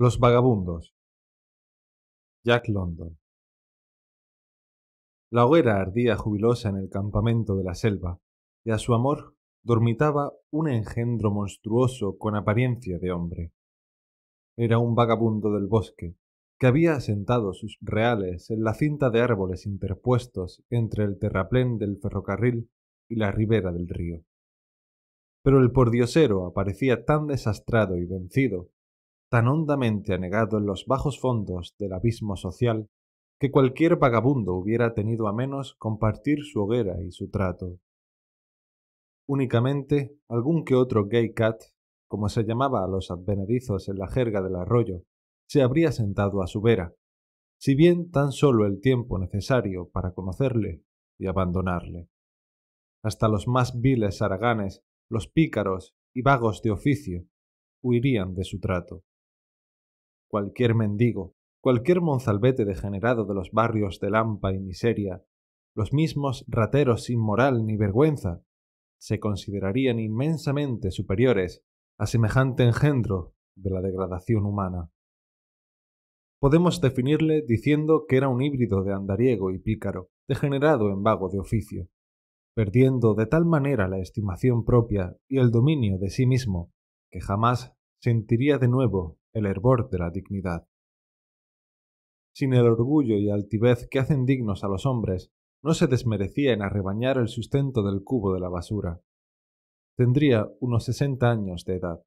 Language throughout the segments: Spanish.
Los vagabundos. Jack London. La hoguera ardía jubilosa en el campamento de la selva, y a su amor dormitaba un engendro monstruoso con apariencia de hombre. Era un vagabundo del bosque, que había asentado sus reales en la cinta de árboles interpuestos entre el terraplén del ferrocarril y la ribera del río. Pero el pordiosero aparecía tan desastrado y vencido tan hondamente anegado en los bajos fondos del abismo social que cualquier vagabundo hubiera tenido a menos compartir su hoguera y su trato. Únicamente algún que otro gay cat, como se llamaba a los advenedizos en la jerga del arroyo, se habría sentado a su vera, si bien tan solo el tiempo necesario para conocerle y abandonarle. Hasta los más viles haraganes, los pícaros y vagos de oficio huirían de su trato cualquier mendigo, cualquier monzalbete degenerado de los barrios de Lampa y miseria, los mismos rateros sin moral ni vergüenza, se considerarían inmensamente superiores a semejante engendro de la degradación humana. Podemos definirle diciendo que era un híbrido de andariego y pícaro, degenerado en vago de oficio, perdiendo de tal manera la estimación propia y el dominio de sí mismo, que jamás sentiría de nuevo el hervor de la dignidad. Sin el orgullo y altivez que hacen dignos a los hombres, no se desmerecía en arrebañar el sustento del cubo de la basura. Tendría unos sesenta años de edad.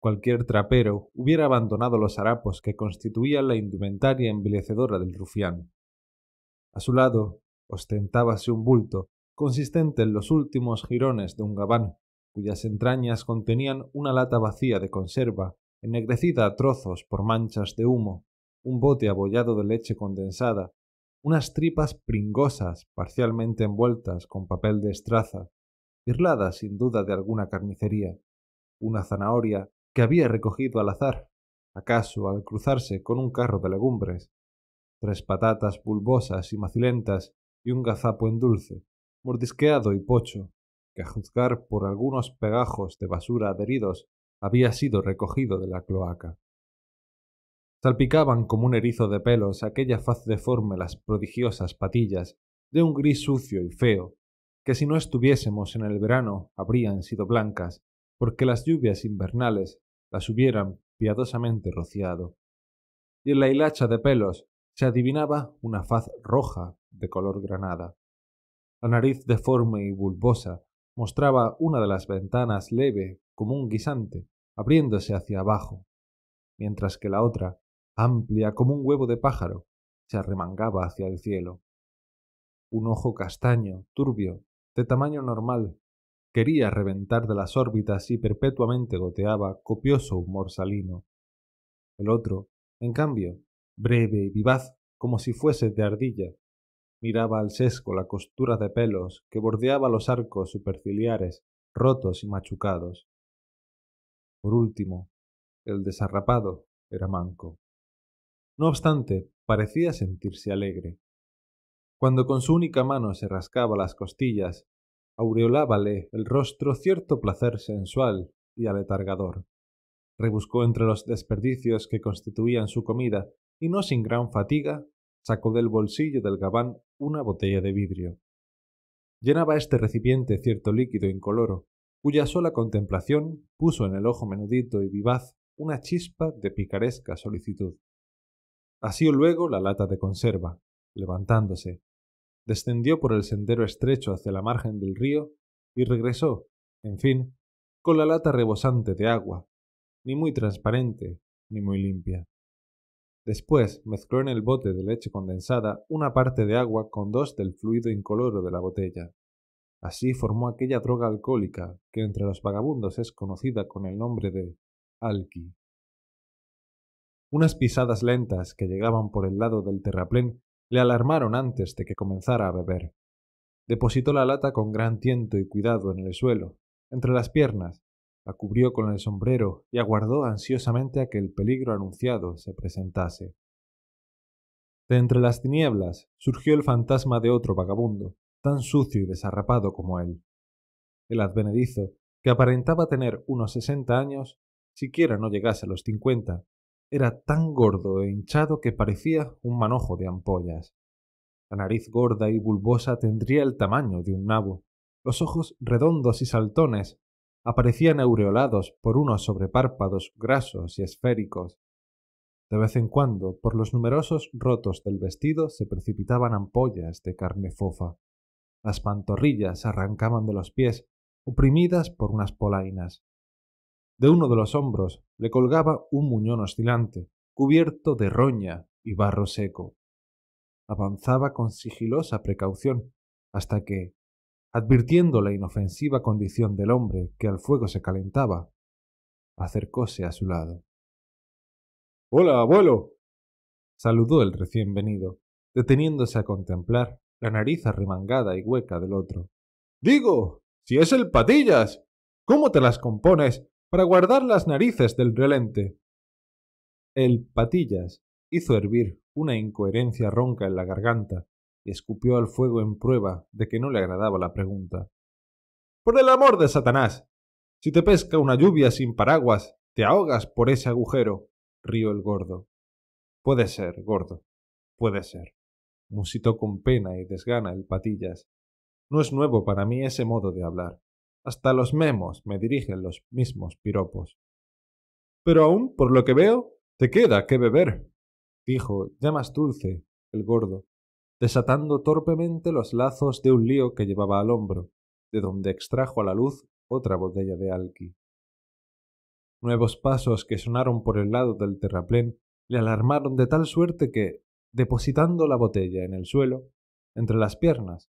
Cualquier trapero hubiera abandonado los harapos que constituían la indumentaria envilecedora del rufián. A su lado ostentábase un bulto consistente en los últimos jirones de un gabán, cuyas entrañas contenían una lata vacía de conserva ennegrecida a trozos por manchas de humo, un bote abollado de leche condensada, unas tripas pringosas parcialmente envueltas con papel de estraza, irlada sin duda de alguna carnicería, una zanahoria que había recogido al azar, acaso al cruzarse con un carro de legumbres, tres patatas bulbosas y macilentas y un gazapo en dulce, mordisqueado y pocho, que a juzgar por algunos pegajos de basura adheridos había sido recogido de la cloaca. Salpicaban como un erizo de pelos aquella faz deforme las prodigiosas patillas de un gris sucio y feo, que si no estuviésemos en el verano habrían sido blancas, porque las lluvias invernales las hubieran piadosamente rociado. Y en la hilacha de pelos se adivinaba una faz roja de color granada. La nariz deforme y bulbosa mostraba una de las ventanas leve como un guisante, abriéndose hacia abajo, mientras que la otra, amplia como un huevo de pájaro, se arremangaba hacia el cielo. Un ojo castaño, turbio, de tamaño normal, quería reventar de las órbitas y perpetuamente goteaba copioso humor salino. El otro, en cambio, breve y vivaz, como si fuese de ardilla, miraba al sesco la costura de pelos que bordeaba los arcos superciliares rotos y machucados. Por último, el desarrapado era manco. No obstante, parecía sentirse alegre. Cuando con su única mano se rascaba las costillas, aureolábale el rostro cierto placer sensual y aletargador. Rebuscó entre los desperdicios que constituían su comida y no sin gran fatiga sacó del bolsillo del gabán una botella de vidrio. Llenaba este recipiente cierto líquido incoloro, cuya sola contemplación puso en el ojo menudito y vivaz una chispa de picaresca solicitud. Asió luego la lata de conserva, levantándose, descendió por el sendero estrecho hacia la margen del río y regresó, en fin, con la lata rebosante de agua, ni muy transparente ni muy limpia. Después mezcló en el bote de leche condensada una parte de agua con dos del fluido incoloro de la botella. Así formó aquella droga alcohólica que entre los vagabundos es conocida con el nombre de Alki. Unas pisadas lentas que llegaban por el lado del terraplén le alarmaron antes de que comenzara a beber. Depositó la lata con gran tiento y cuidado en el suelo, entre las piernas, la cubrió con el sombrero y aguardó ansiosamente a que el peligro anunciado se presentase. De entre las tinieblas surgió el fantasma de otro vagabundo, tan sucio y desarrapado como él. El advenedizo, que aparentaba tener unos sesenta años, siquiera no llegase a los cincuenta, era tan gordo e hinchado que parecía un manojo de ampollas. La nariz gorda y bulbosa tendría el tamaño de un nabo. Los ojos redondos y saltones aparecían aureolados por unos sobrepárpados grasos y esféricos. De vez en cuando, por los numerosos rotos del vestido se precipitaban ampollas de carne fofa. Las pantorrillas arrancaban de los pies, oprimidas por unas polainas. De uno de los hombros le colgaba un muñón oscilante, cubierto de roña y barro seco. Avanzaba con sigilosa precaución hasta que, advirtiendo la inofensiva condición del hombre que al fuego se calentaba, acercóse a su lado. Hola, abuelo. saludó el recién venido, deteniéndose a contemplar la nariz arremangada y hueca del otro. Digo, si es el patillas, ¿cómo te las compones para guardar las narices del relente? El patillas hizo hervir una incoherencia ronca en la garganta y escupió al fuego en prueba de que no le agradaba la pregunta. Por el amor de Satanás. Si te pesca una lluvia sin paraguas, te ahogas por ese agujero, rió el gordo. Puede ser, gordo, puede ser musitó con pena y desgana el patillas. No es nuevo para mí ese modo de hablar. Hasta los memos me dirigen los mismos piropos. Pero aún, por lo que veo, te queda que beber, dijo, ya más dulce, el gordo, desatando torpemente los lazos de un lío que llevaba al hombro, de donde extrajo a la luz otra botella de alqui. Nuevos pasos que sonaron por el lado del terraplén le alarmaron de tal suerte que, Depositando la botella en el suelo, entre las piernas,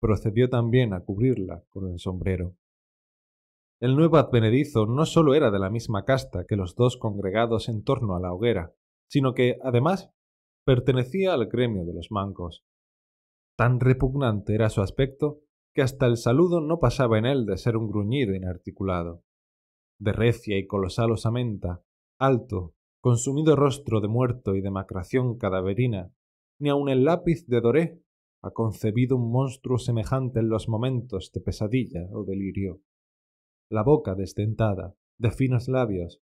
procedió también a cubrirla con el sombrero. El nuevo advenedizo no sólo era de la misma casta que los dos congregados en torno a la hoguera, sino que, además, pertenecía al gremio de los mancos. Tan repugnante era su aspecto que hasta el saludo no pasaba en él de ser un gruñido inarticulado. De recia y colosal osamenta, alto, consumido rostro de muerto y demacración cadaverina, ni aun el lápiz de Doré ha concebido un monstruo semejante en los momentos de pesadilla o delirio. La boca desdentada, de finos labios,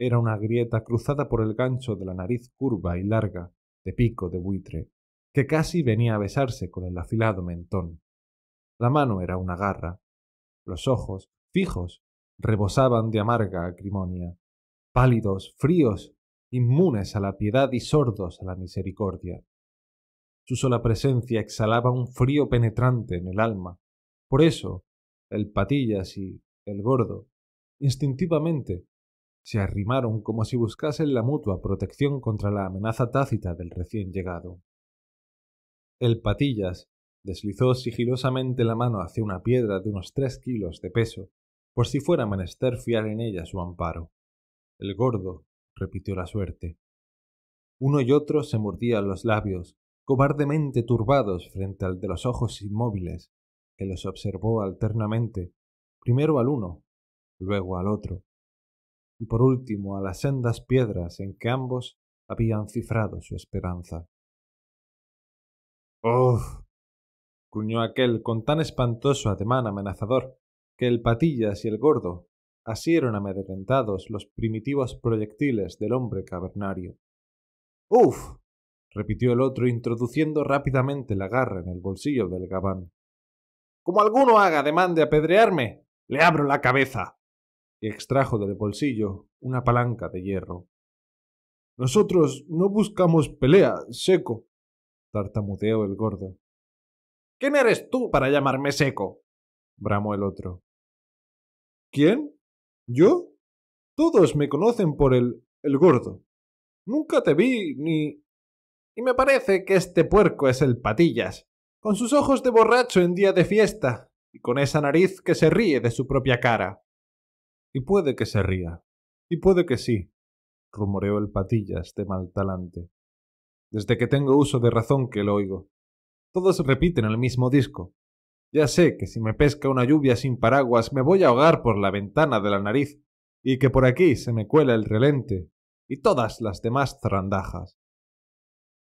era una grieta cruzada por el gancho de la nariz curva y larga, de pico de buitre, que casi venía a besarse con el afilado mentón. La mano era una garra. Los ojos, fijos, rebosaban de amarga acrimonia. Pálidos, fríos, inmunes a la piedad y sordos a la misericordia. Su sola presencia exhalaba un frío penetrante en el alma. Por eso, el patillas y el gordo, instintivamente, se arrimaron como si buscasen la mutua protección contra la amenaza tácita del recién llegado. El patillas deslizó sigilosamente la mano hacia una piedra de unos tres kilos de peso, por si fuera menester fiar en ella su amparo. El gordo repitió la suerte. Uno y otro se mordían los labios, cobardemente turbados frente al de los ojos inmóviles, que los observó alternamente, primero al uno, luego al otro, y por último a las sendas piedras en que ambos habían cifrado su esperanza. ¡Uf! ¡Oh! gruñó aquel con tan espantoso ademán amenazador que el patillas y el gordo, asieron amedrentados los primitivos proyectiles del hombre cavernario. ¡Uf! repitió el otro, introduciendo rápidamente la garra en el bolsillo del gabán. Como alguno haga demanda de apedrearme, le abro la cabeza. Y extrajo del bolsillo una palanca de hierro. Nosotros no buscamos pelea, seco, tartamudeó el gordo. ¿Quién eres tú para llamarme seco? bramó el otro. ¿Quién? ¿Yo? Todos me conocen por el... el gordo. Nunca te vi ni... Y me parece que este puerco es el patillas, con sus ojos de borracho en día de fiesta, y con esa nariz que se ríe de su propia cara. Y puede que se ría, y puede que sí, rumoreó el patillas de mal talante. Desde que tengo uso de razón que lo oigo. Todos repiten el mismo disco, ya sé que si me pesca una lluvia sin paraguas me voy a ahogar por la ventana de la nariz y que por aquí se me cuela el relente y todas las demás zarandajas.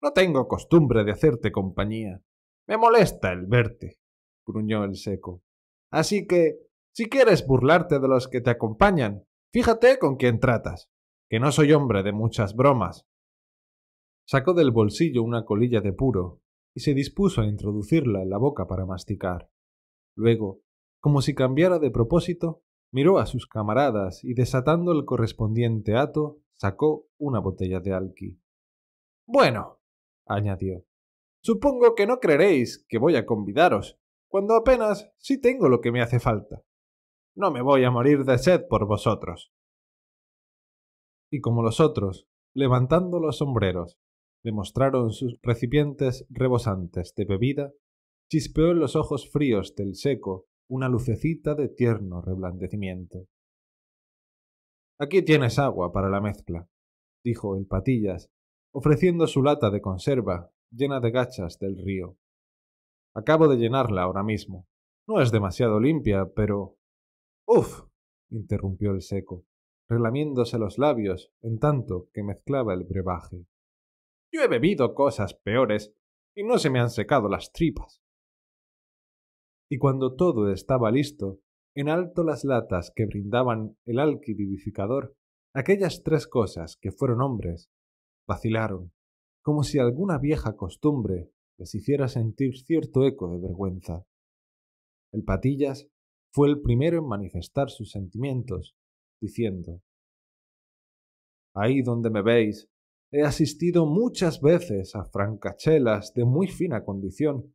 No tengo costumbre de hacerte compañía. Me molesta el verte, gruñó el seco. Así que, si quieres burlarte de los que te acompañan, fíjate con quién tratas, que no soy hombre de muchas bromas. Sacó del bolsillo una colilla de puro y se dispuso a introducirla en la boca para masticar. Luego, como si cambiara de propósito, miró a sus camaradas y desatando el correspondiente hato, sacó una botella de alqui. Bueno, añadió, supongo que no creeréis que voy a convidaros, cuando apenas sí tengo lo que me hace falta. No me voy a morir de sed por vosotros. Y como los otros, levantando los sombreros, le mostraron sus recipientes rebosantes de bebida, chispeó en los ojos fríos del seco una lucecita de tierno reblandecimiento. Aquí tienes agua para la mezcla, dijo el patillas, ofreciendo su lata de conserva llena de gachas del río. Acabo de llenarla ahora mismo. No es demasiado limpia, pero. ¡Uf! interrumpió el seco, relamiéndose los labios en tanto que mezclaba el brebaje. Yo he bebido cosas peores y no se me han secado las tripas. Y cuando todo estaba listo, en alto las latas que brindaban el alquivivificador, aquellas tres cosas que fueron hombres, vacilaron, como si alguna vieja costumbre les hiciera sentir cierto eco de vergüenza. El patillas fue el primero en manifestar sus sentimientos, diciendo Ahí donde me veis, He asistido muchas veces a francachelas de muy fina condición.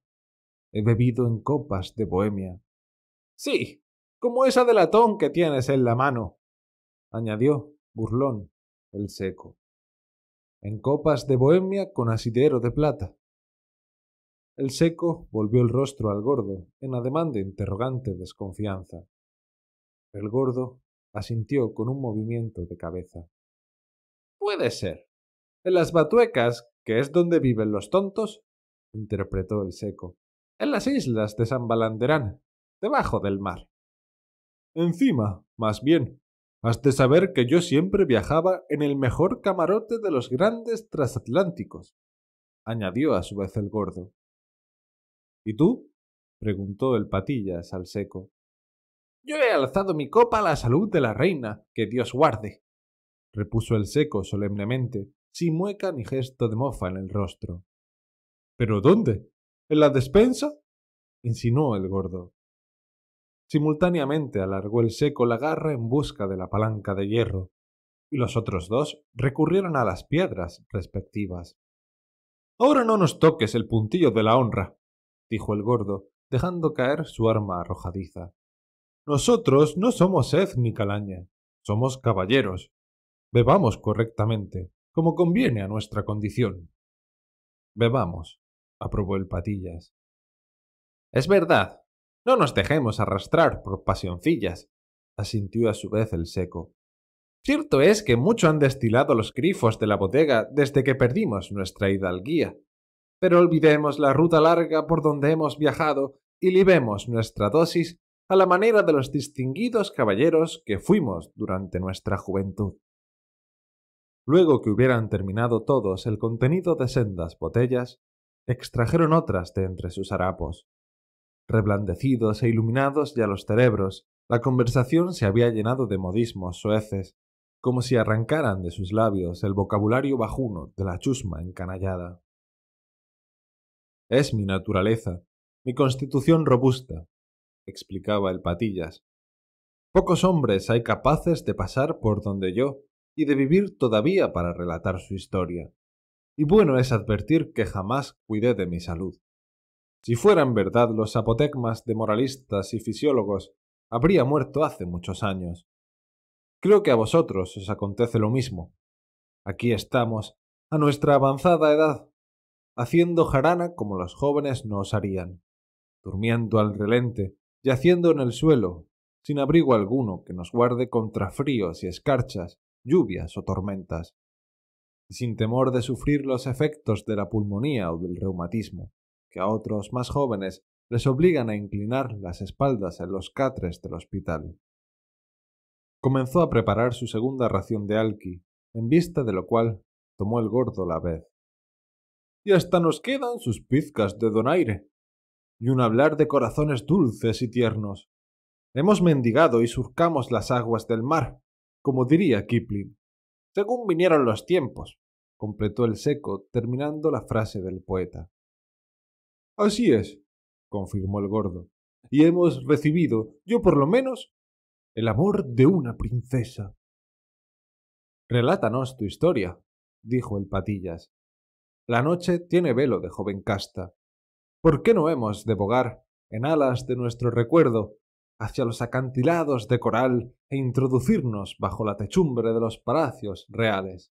He bebido en copas de Bohemia. Sí, como esa de latón que tienes en la mano, añadió, burlón, el seco. En copas de Bohemia con asidero de plata. El seco volvió el rostro al gordo, en ademán de interrogante desconfianza. El gordo asintió con un movimiento de cabeza. Puede ser, en las batuecas, que es donde viven los tontos, interpretó el seco. En las islas de San Balanderán, debajo del mar. Encima, más bien, has de saber que yo siempre viajaba en el mejor camarote de los grandes transatlánticos, añadió a su vez el gordo. ¿Y tú? preguntó el patillas al seco. Yo he alzado mi copa a la salud de la reina, que Dios guarde, repuso el seco solemnemente, sin mueca ni gesto de mofa en el rostro. ¿Pero dónde? ¿En la despensa? insinuó el gordo. Simultáneamente alargó el seco la garra en busca de la palanca de hierro, y los otros dos recurrieron a las piedras respectivas. Ahora no nos toques el puntillo de la honra, dijo el gordo, dejando caer su arma arrojadiza. Nosotros no somos sed ni calaña, somos caballeros. Bebamos correctamente como conviene a nuestra condición. Bebamos, aprobó el Patillas. Es verdad, no nos dejemos arrastrar por pasioncillas, asintió a su vez el seco. Cierto es que mucho han destilado los grifos de la bodega desde que perdimos nuestra hidalguía, pero olvidemos la ruta larga por donde hemos viajado y libemos nuestra dosis a la manera de los distinguidos caballeros que fuimos durante nuestra juventud. Luego que hubieran terminado todos el contenido de sendas botellas, extrajeron otras de entre sus harapos. Reblandecidos e iluminados ya los cerebros, la conversación se había llenado de modismos soeces, como si arrancaran de sus labios el vocabulario bajuno de la chusma encanallada. Es mi naturaleza, mi constitución robusta, explicaba el patillas. Pocos hombres hay capaces de pasar por donde yo, y de vivir todavía para relatar su historia. Y bueno es advertir que jamás cuidé de mi salud. Si fueran verdad los apotecmas de moralistas y fisiólogos, habría muerto hace muchos años. Creo que a vosotros os acontece lo mismo. Aquí estamos, a nuestra avanzada edad, haciendo jarana como los jóvenes no os harían, durmiendo al relente, yaciendo en el suelo, sin abrigo alguno que nos guarde contra fríos y escarchas, lluvias o tormentas, sin temor de sufrir los efectos de la pulmonía o del reumatismo, que a otros más jóvenes les obligan a inclinar las espaldas en los catres del hospital. Comenzó a preparar su segunda ración de alqui, en vista de lo cual tomó el gordo la vez. Y hasta nos quedan sus pizcas de donaire, y un hablar de corazones dulces y tiernos. Hemos mendigado y surcamos las aguas del mar, como diría Kipling. Según vinieron los tiempos, completó el seco, terminando la frase del poeta. Así es, confirmó el gordo, y hemos recibido, yo por lo menos, el amor de una princesa. Relátanos tu historia, dijo el patillas. La noche tiene velo de joven casta. ¿Por qué no hemos de bogar en alas de nuestro recuerdo hacia los acantilados de coral e introducirnos bajo la techumbre de los palacios reales.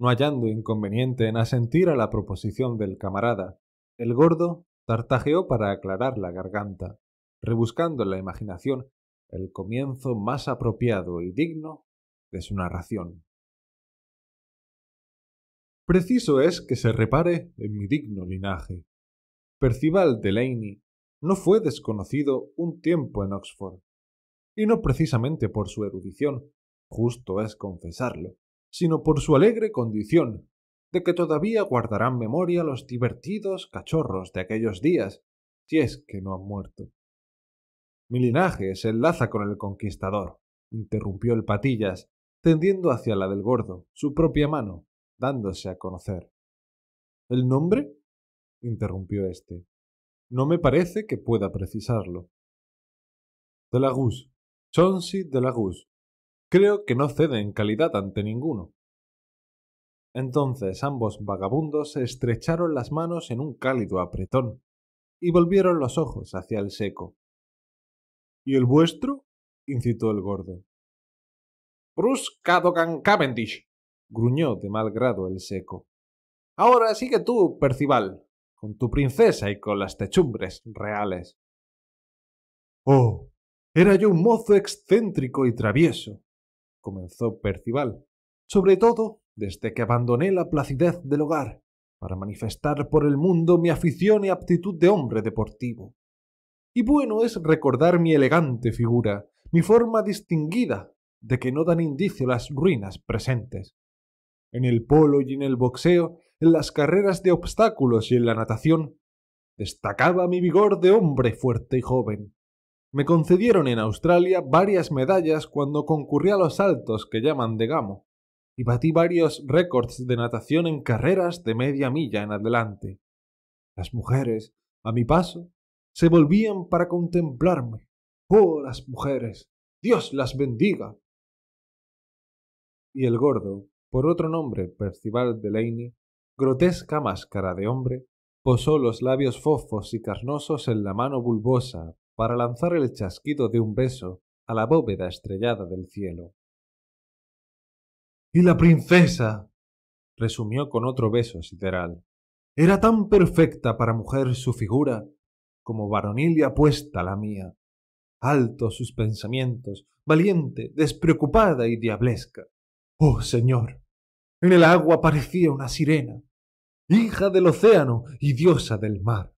No hallando inconveniente en asentir a la proposición del camarada, el gordo tartajeó para aclarar la garganta, rebuscando en la imaginación el comienzo más apropiado y digno de su narración. Preciso es que se repare en mi digno linaje. Percival Delaney no fue desconocido un tiempo en Oxford, y no precisamente por su erudición, justo es confesarlo, sino por su alegre condición, de que todavía guardarán memoria los divertidos cachorros de aquellos días, si es que no han muerto. Mi linaje se enlaza con el conquistador, interrumpió el patillas, tendiendo hacia la del gordo su propia mano, dándose a conocer. ¿El nombre? interrumpió éste. No me parece que pueda precisarlo. de la Gus. Creo que no cede en calidad ante ninguno. Entonces ambos vagabundos se estrecharon las manos en un cálido apretón y volvieron los ojos hacia el seco. ¿Y el vuestro? incitó el gordo. Bruce Cadogan Cavendish, gruñó de mal grado el seco. Ahora sigue tú, Percival con tu princesa y con las techumbres reales. Oh, era yo un mozo excéntrico y travieso, comenzó Percival, sobre todo desde que abandoné la placidez del hogar para manifestar por el mundo mi afición y aptitud de hombre deportivo. Y bueno es recordar mi elegante figura, mi forma distinguida, de que no dan indicio las ruinas presentes. En el polo y en el boxeo en las carreras de obstáculos y en la natación, destacaba mi vigor de hombre fuerte y joven. Me concedieron en Australia varias medallas cuando concurrí a los saltos que llaman de gamo, y batí varios récords de natación en carreras de media milla en adelante. Las mujeres, a mi paso, se volvían para contemplarme. ¡Oh, las mujeres! ¡Dios las bendiga! Y el gordo, por otro nombre, Percival Delaney, grotesca máscara de hombre, posó los labios fofos y carnosos en la mano bulbosa para lanzar el chasquido de un beso a la bóveda estrellada del cielo. Y la princesa. resumió con otro beso sideral. Era tan perfecta para mujer su figura como varonil y apuesta la mía. Altos sus pensamientos, valiente, despreocupada y diablesca. Oh, señor, en el agua parecía una sirena, hija del océano y diosa del mar.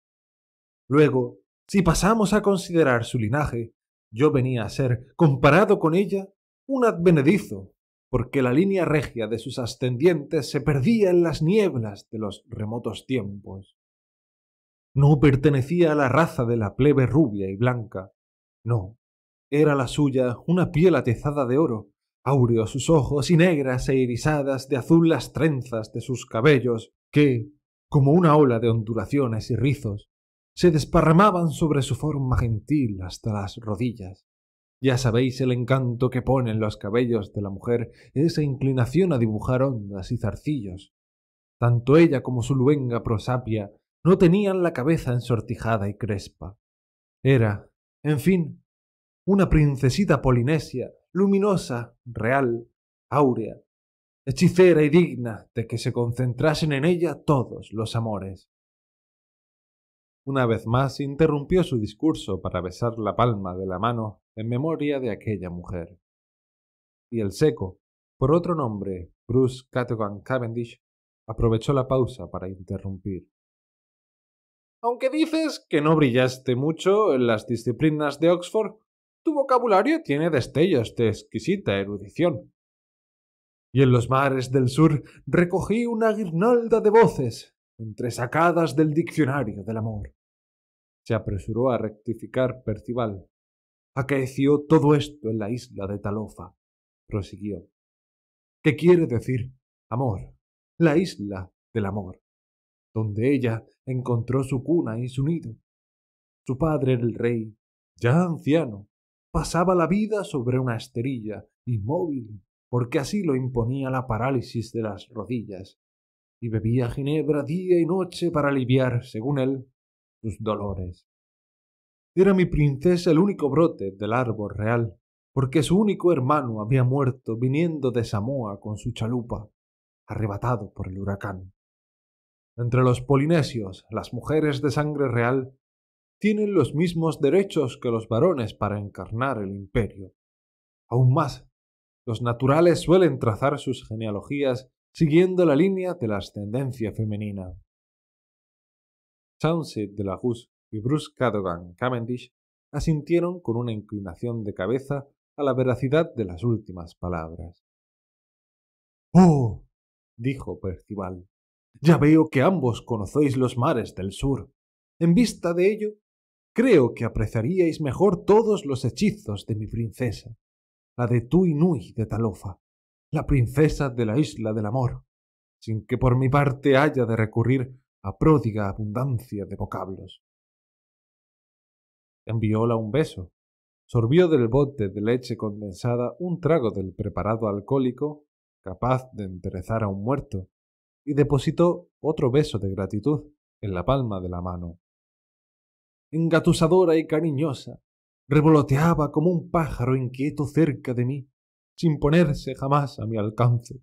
Luego, si pasamos a considerar su linaje, yo venía a ser, comparado con ella, un advenedizo, porque la línea regia de sus ascendientes se perdía en las nieblas de los remotos tiempos. No pertenecía a la raza de la plebe rubia y blanca, no, era la suya una piel atezada de oro, áureos sus ojos y negras e irisadas de azul las trenzas de sus cabellos, que, como una ola de ondulaciones y rizos, se desparramaban sobre su forma gentil hasta las rodillas. Ya sabéis el encanto que ponen en los cabellos de la mujer esa inclinación a dibujar ondas y zarcillos. Tanto ella como su luenga prosapia no tenían la cabeza ensortijada y crespa. Era, en fin, una princesita polinesia luminosa, real, áurea, hechicera y digna de que se concentrasen en ella todos los amores. Una vez más interrumpió su discurso para besar la palma de la mano en memoria de aquella mujer. Y el seco, por otro nombre, Bruce Catogan Cavendish, aprovechó la pausa para interrumpir. Aunque dices que no brillaste mucho en las disciplinas de Oxford, tu vocabulario tiene destellos de exquisita erudición. Y en los mares del sur recogí una guirnalda de voces, entresacadas del diccionario del amor. Se apresuró a rectificar Percival. Acaeció todo esto en la isla de Talofa, prosiguió. ¿Qué quiere decir amor? La isla del amor, donde ella encontró su cuna y su nido. Su padre, era el rey, ya anciano, pasaba la vida sobre una esterilla, inmóvil, porque así lo imponía la parálisis de las rodillas, y bebía ginebra día y noche para aliviar, según él, sus dolores. Era mi princesa el único brote del árbol real, porque su único hermano había muerto viniendo de Samoa con su chalupa, arrebatado por el huracán. Entre los polinesios, las mujeres de sangre real tienen los mismos derechos que los varones para encarnar el imperio. Aún más, los naturales suelen trazar sus genealogías siguiendo la línea de la ascendencia femenina. Chauncey de la y Bruce Cadogan Cavendish asintieron con una inclinación de cabeza a la veracidad de las últimas palabras. ¡Oh! dijo Percival. Ya veo que ambos conocéis los mares del sur. En vista de ello, Creo que apreciaríais mejor todos los hechizos de mi princesa, la de Tui Nui de Talofa, la princesa de la isla del amor, sin que por mi parte haya de recurrir a pródiga abundancia de vocablos. Envióla un beso, sorbió del bote de leche condensada un trago del preparado alcohólico capaz de enderezar a un muerto, y depositó otro beso de gratitud en la palma de la mano engatusadora y cariñosa, revoloteaba como un pájaro inquieto cerca de mí, sin ponerse jamás a mi alcance.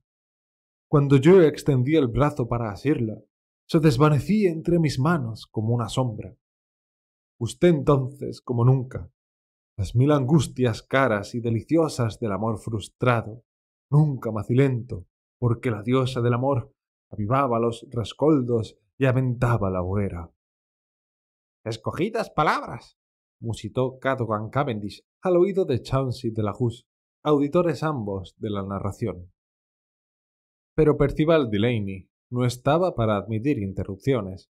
Cuando yo extendía el brazo para asirla, se desvanecía entre mis manos como una sombra. Usted entonces, como nunca, las mil angustias caras y deliciosas del amor frustrado, nunca macilento, porque la diosa del amor avivaba los rascoldos y aventaba la hoguera. Escogidas palabras, musitó Cadogan Cavendish al oído de Chauncey de la Hus, auditores ambos de la narración. Pero Percival Delaney no estaba para admitir interrupciones.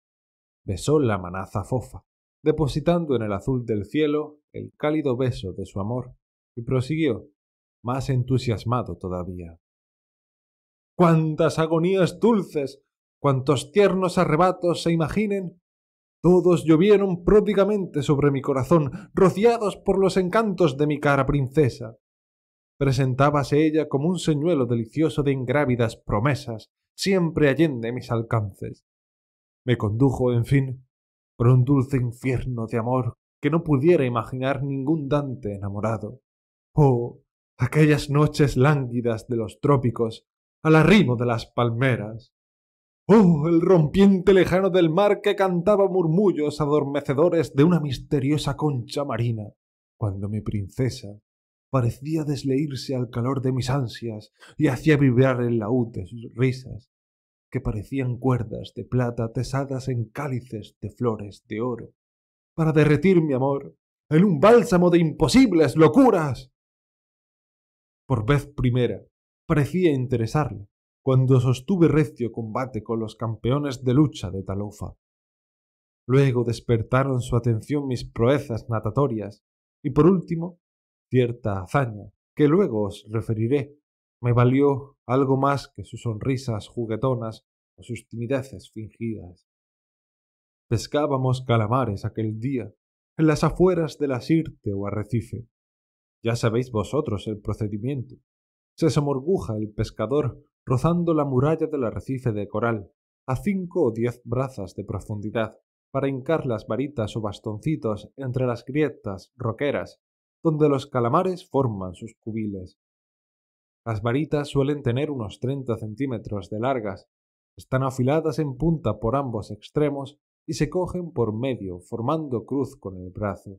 Besó la manaza fofa, depositando en el azul del cielo el cálido beso de su amor, y prosiguió, más entusiasmado todavía. ¡Cuántas agonías dulces! ¡Cuántos tiernos arrebatos se imaginen! Todos llovieron pródigamente sobre mi corazón, rociados por los encantos de mi cara princesa. Presentábase ella como un señuelo delicioso de ingrávidas promesas, siempre allende mis alcances. Me condujo, en fin, por un dulce infierno de amor que no pudiera imaginar ningún Dante enamorado. Oh, aquellas noches lánguidas de los trópicos, al arrimo de las palmeras. Oh, el rompiente lejano del mar que cantaba murmullos adormecedores de una misteriosa concha marina, cuando mi princesa parecía desleírse al calor de mis ansias y hacía vibrar el laúd de sus risas, que parecían cuerdas de plata tesadas en cálices de flores de oro, para derretir mi amor en un bálsamo de imposibles locuras. Por vez primera parecía interesarle, cuando sostuve recio combate con los campeones de lucha de Talofa. Luego despertaron su atención mis proezas natatorias y por último cierta hazaña que luego os referiré me valió algo más que sus sonrisas juguetonas o sus timideces fingidas. Pescábamos calamares aquel día en las afueras de la Sirte o Arrecife. Ya sabéis vosotros el procedimiento. Se somorguja el pescador rozando la muralla del arrecife de coral, a cinco o diez brazas de profundidad, para hincar las varitas o bastoncitos entre las grietas roqueras, donde los calamares forman sus cubiles. Las varitas suelen tener unos 30 centímetros de largas, están afiladas en punta por ambos extremos y se cogen por medio formando cruz con el brazo.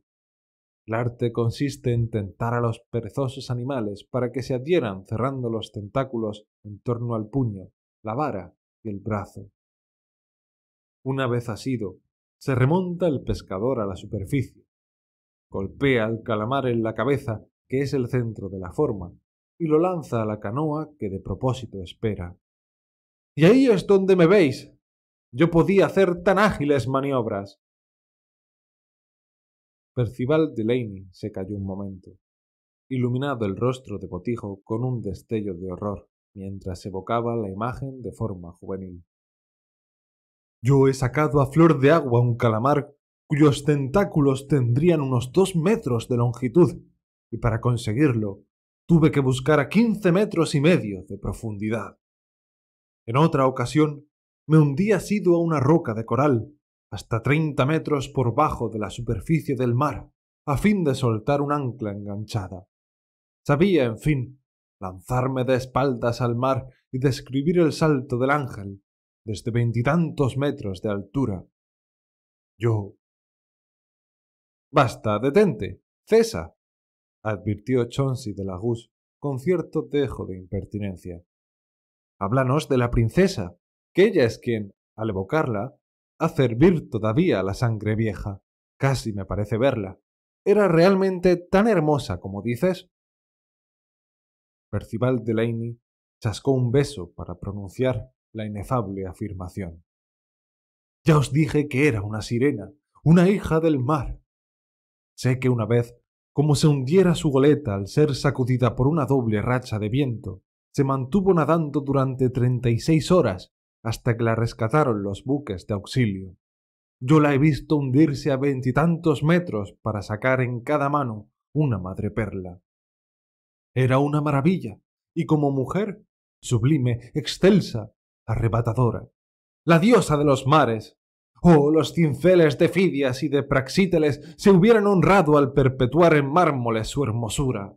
El arte consiste en tentar a los perezosos animales para que se adhieran cerrando los tentáculos en torno al puño, la vara y el brazo. Una vez asido, se remonta el pescador a la superficie, golpea al calamar en la cabeza, que es el centro de la forma, y lo lanza a la canoa que de propósito espera. Y ahí es donde me veis. Yo podía hacer tan ágiles maniobras. Percival Delaney se calló un momento, iluminado el rostro de Botijo con un destello de horror mientras evocaba la imagen de forma juvenil. Yo he sacado a flor de agua un calamar cuyos tentáculos tendrían unos dos metros de longitud, y para conseguirlo tuve que buscar a quince metros y medio de profundidad. En otra ocasión me hundí asido a una roca de coral hasta treinta metros por bajo de la superficie del mar, a fin de soltar un ancla enganchada. Sabía, en fin, lanzarme de espaldas al mar y describir el salto del ángel desde veintitantos metros de altura. Yo. Basta, detente, cesa, advirtió Chonsi de gus con cierto dejo de impertinencia. Háblanos de la princesa, que ella es quien, al evocarla, Hacer hervir todavía la sangre vieja. Casi me parece verla. Era realmente tan hermosa como dices. Percival Delaney chascó un beso para pronunciar la inefable afirmación. Ya os dije que era una sirena, una hija del mar. Sé que una vez, como se hundiera su goleta al ser sacudida por una doble racha de viento, se mantuvo nadando durante treinta y seis horas hasta que la rescataron los buques de auxilio. Yo la he visto hundirse a veintitantos metros para sacar en cada mano una madre perla. Era una maravilla, y como mujer, sublime, excelsa, arrebatadora. La diosa de los mares. Oh, los cinceles de Fidias y de Praxíteles se hubieran honrado al perpetuar en mármoles su hermosura.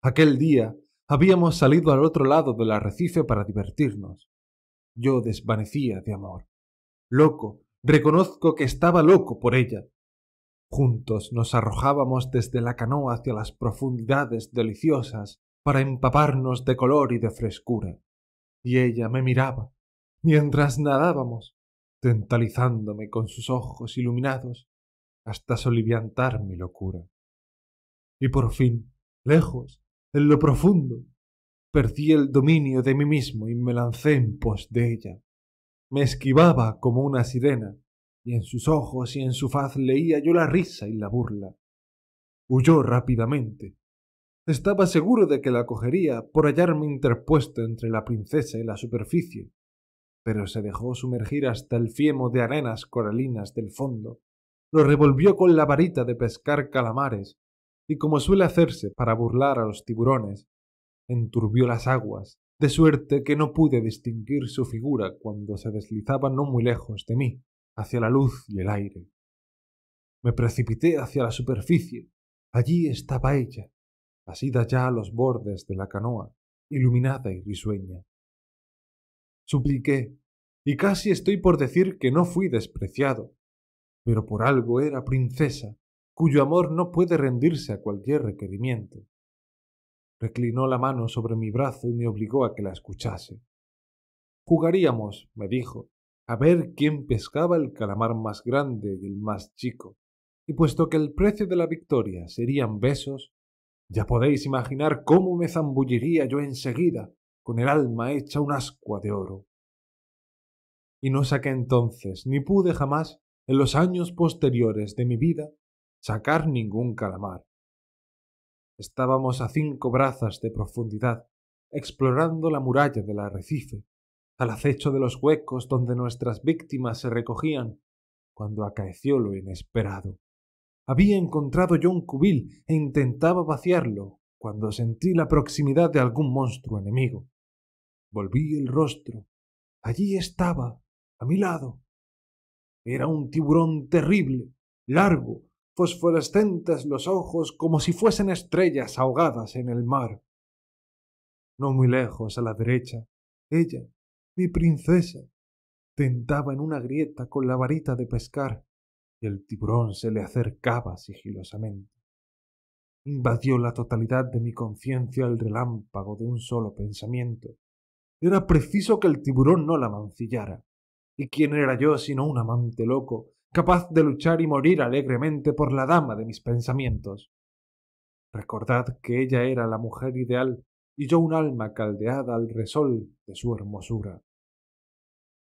Aquel día habíamos salido al otro lado del arrecife para divertirnos yo desvanecía de amor. Loco, reconozco que estaba loco por ella. Juntos nos arrojábamos desde la canoa hacia las profundidades deliciosas para empaparnos de color y de frescura. Y ella me miraba, mientras nadábamos, tentalizándome con sus ojos iluminados hasta soliviantar mi locura. Y por fin, lejos, en lo profundo, Perdí el dominio de mí mismo y me lancé en pos de ella. Me esquivaba como una sirena, y en sus ojos y en su faz leía yo la risa y la burla. Huyó rápidamente. Estaba seguro de que la cogería por hallarme interpuesto entre la princesa y la superficie, pero se dejó sumergir hasta el fiemo de arenas coralinas del fondo. Lo revolvió con la varita de pescar calamares, y como suele hacerse para burlar a los tiburones, enturbió las aguas, de suerte que no pude distinguir su figura cuando se deslizaba no muy lejos de mí, hacia la luz y el aire. Me precipité hacia la superficie. Allí estaba ella, asida ya a los bordes de la canoa, iluminada y risueña. Supliqué, y casi estoy por decir que no fui despreciado, pero por algo era princesa, cuyo amor no puede rendirse a cualquier requerimiento. Reclinó la mano sobre mi brazo y me obligó a que la escuchase. Jugaríamos, me dijo, a ver quién pescaba el calamar más grande y el más chico. Y puesto que el precio de la victoria serían besos, ya podéis imaginar cómo me zambulliría yo enseguida, con el alma hecha un ascua de oro. Y no saqué entonces, ni pude jamás, en los años posteriores de mi vida, sacar ningún calamar. Estábamos a cinco brazas de profundidad, explorando la muralla del arrecife, al acecho de los huecos donde nuestras víctimas se recogían, cuando acaeció lo inesperado. Había encontrado yo un cubil e intentaba vaciarlo cuando sentí la proximidad de algún monstruo enemigo. Volví el rostro. Allí estaba, a mi lado. Era un tiburón terrible, largo, pues fosforescentes los ojos como si fuesen estrellas ahogadas en el mar. No muy lejos, a la derecha, ella, mi princesa, tentaba en una grieta con la varita de pescar, y el tiburón se le acercaba sigilosamente. Invadió la totalidad de mi conciencia el relámpago de un solo pensamiento. Era preciso que el tiburón no la mancillara. ¿Y quién era yo sino un amante loco capaz de luchar y morir alegremente por la dama de mis pensamientos. Recordad que ella era la mujer ideal y yo un alma caldeada al resol de su hermosura.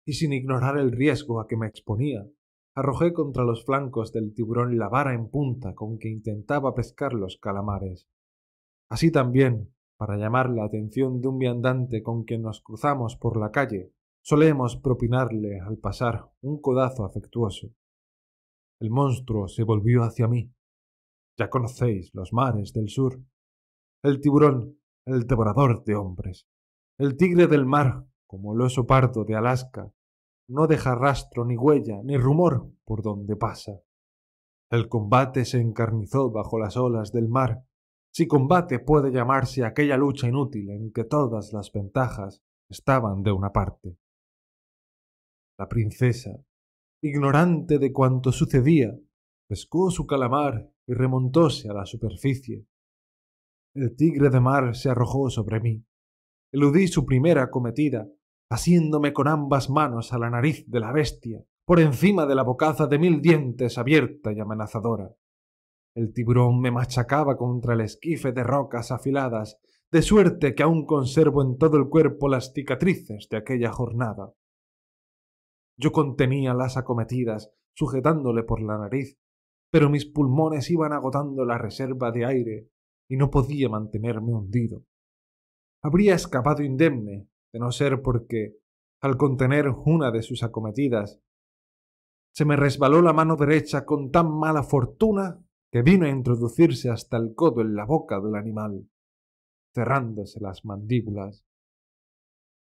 Y sin ignorar el riesgo a que me exponía, arrojé contra los flancos del tiburón la vara en punta con que intentaba pescar los calamares. Así también, para llamar la atención de un viandante con quien nos cruzamos por la calle, solemos propinarle al pasar un codazo afectuoso. El monstruo se volvió hacia mí. Ya conocéis los mares del sur. El tiburón, el devorador de hombres. El tigre del mar, como el oso pardo de Alaska, no deja rastro ni huella ni rumor por donde pasa. El combate se encarnizó bajo las olas del mar, si combate puede llamarse aquella lucha inútil en que todas las ventajas estaban de una parte. La princesa ignorante de cuanto sucedía, pescó su calamar y remontóse a la superficie. El tigre de mar se arrojó sobre mí. Eludí su primera acometida, asiéndome con ambas manos a la nariz de la bestia, por encima de la bocaza de mil dientes abierta y amenazadora. El tiburón me machacaba contra el esquife de rocas afiladas, de suerte que aún conservo en todo el cuerpo las cicatrices de aquella jornada. Yo contenía las acometidas, sujetándole por la nariz, pero mis pulmones iban agotando la reserva de aire y no podía mantenerme hundido. Habría escapado indemne, de no ser porque, al contener una de sus acometidas, se me resbaló la mano derecha con tan mala fortuna que vino a introducirse hasta el codo en la boca del animal, cerrándose las mandíbulas.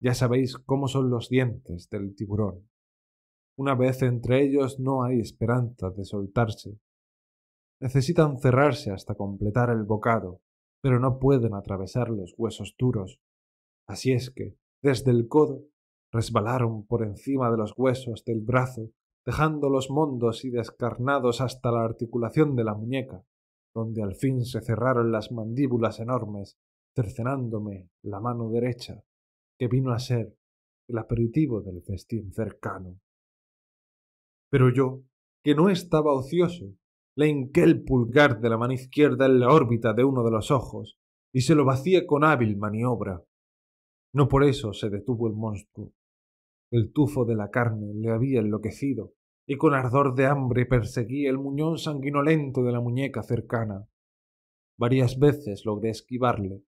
Ya sabéis cómo son los dientes del tiburón. Una vez entre ellos no hay esperanza de soltarse. Necesitan cerrarse hasta completar el bocado, pero no pueden atravesar los huesos duros. Así es que, desde el codo, resbalaron por encima de los huesos del brazo, dejando los mondos y descarnados hasta la articulación de la muñeca, donde al fin se cerraron las mandíbulas enormes, cercenándome la mano derecha, que vino a ser el aperitivo del festín cercano. Pero yo, que no estaba ocioso, le hinqué el pulgar de la mano izquierda en la órbita de uno de los ojos y se lo vacía con hábil maniobra. No por eso se detuvo el monstruo. El tufo de la carne le había enloquecido y con ardor de hambre perseguía el muñón sanguinolento de la muñeca cercana. Varias veces logré esquivarle.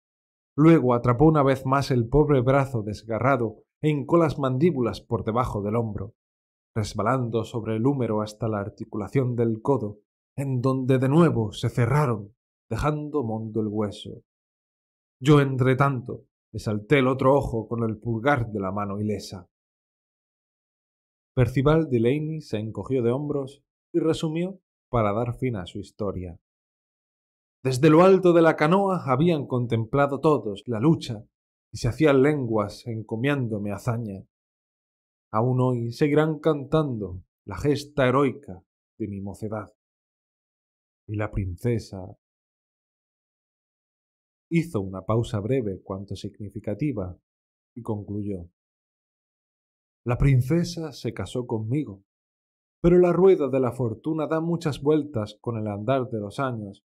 Luego atrapó una vez más el pobre brazo desgarrado e hincó las mandíbulas por debajo del hombro resbalando sobre el húmero hasta la articulación del codo, en donde de nuevo se cerraron, dejando mondo el hueso. Yo, entre tanto, le salté el otro ojo con el pulgar de la mano ilesa. Percival Delaney se encogió de hombros y resumió para dar fin a su historia. Desde lo alto de la canoa habían contemplado todos la lucha y se hacían lenguas encomiándome hazaña aún hoy seguirán cantando la gesta heroica de mi mocedad. Y la princesa hizo una pausa breve cuanto significativa y concluyó. La princesa se casó conmigo, pero la rueda de la fortuna da muchas vueltas con el andar de los años.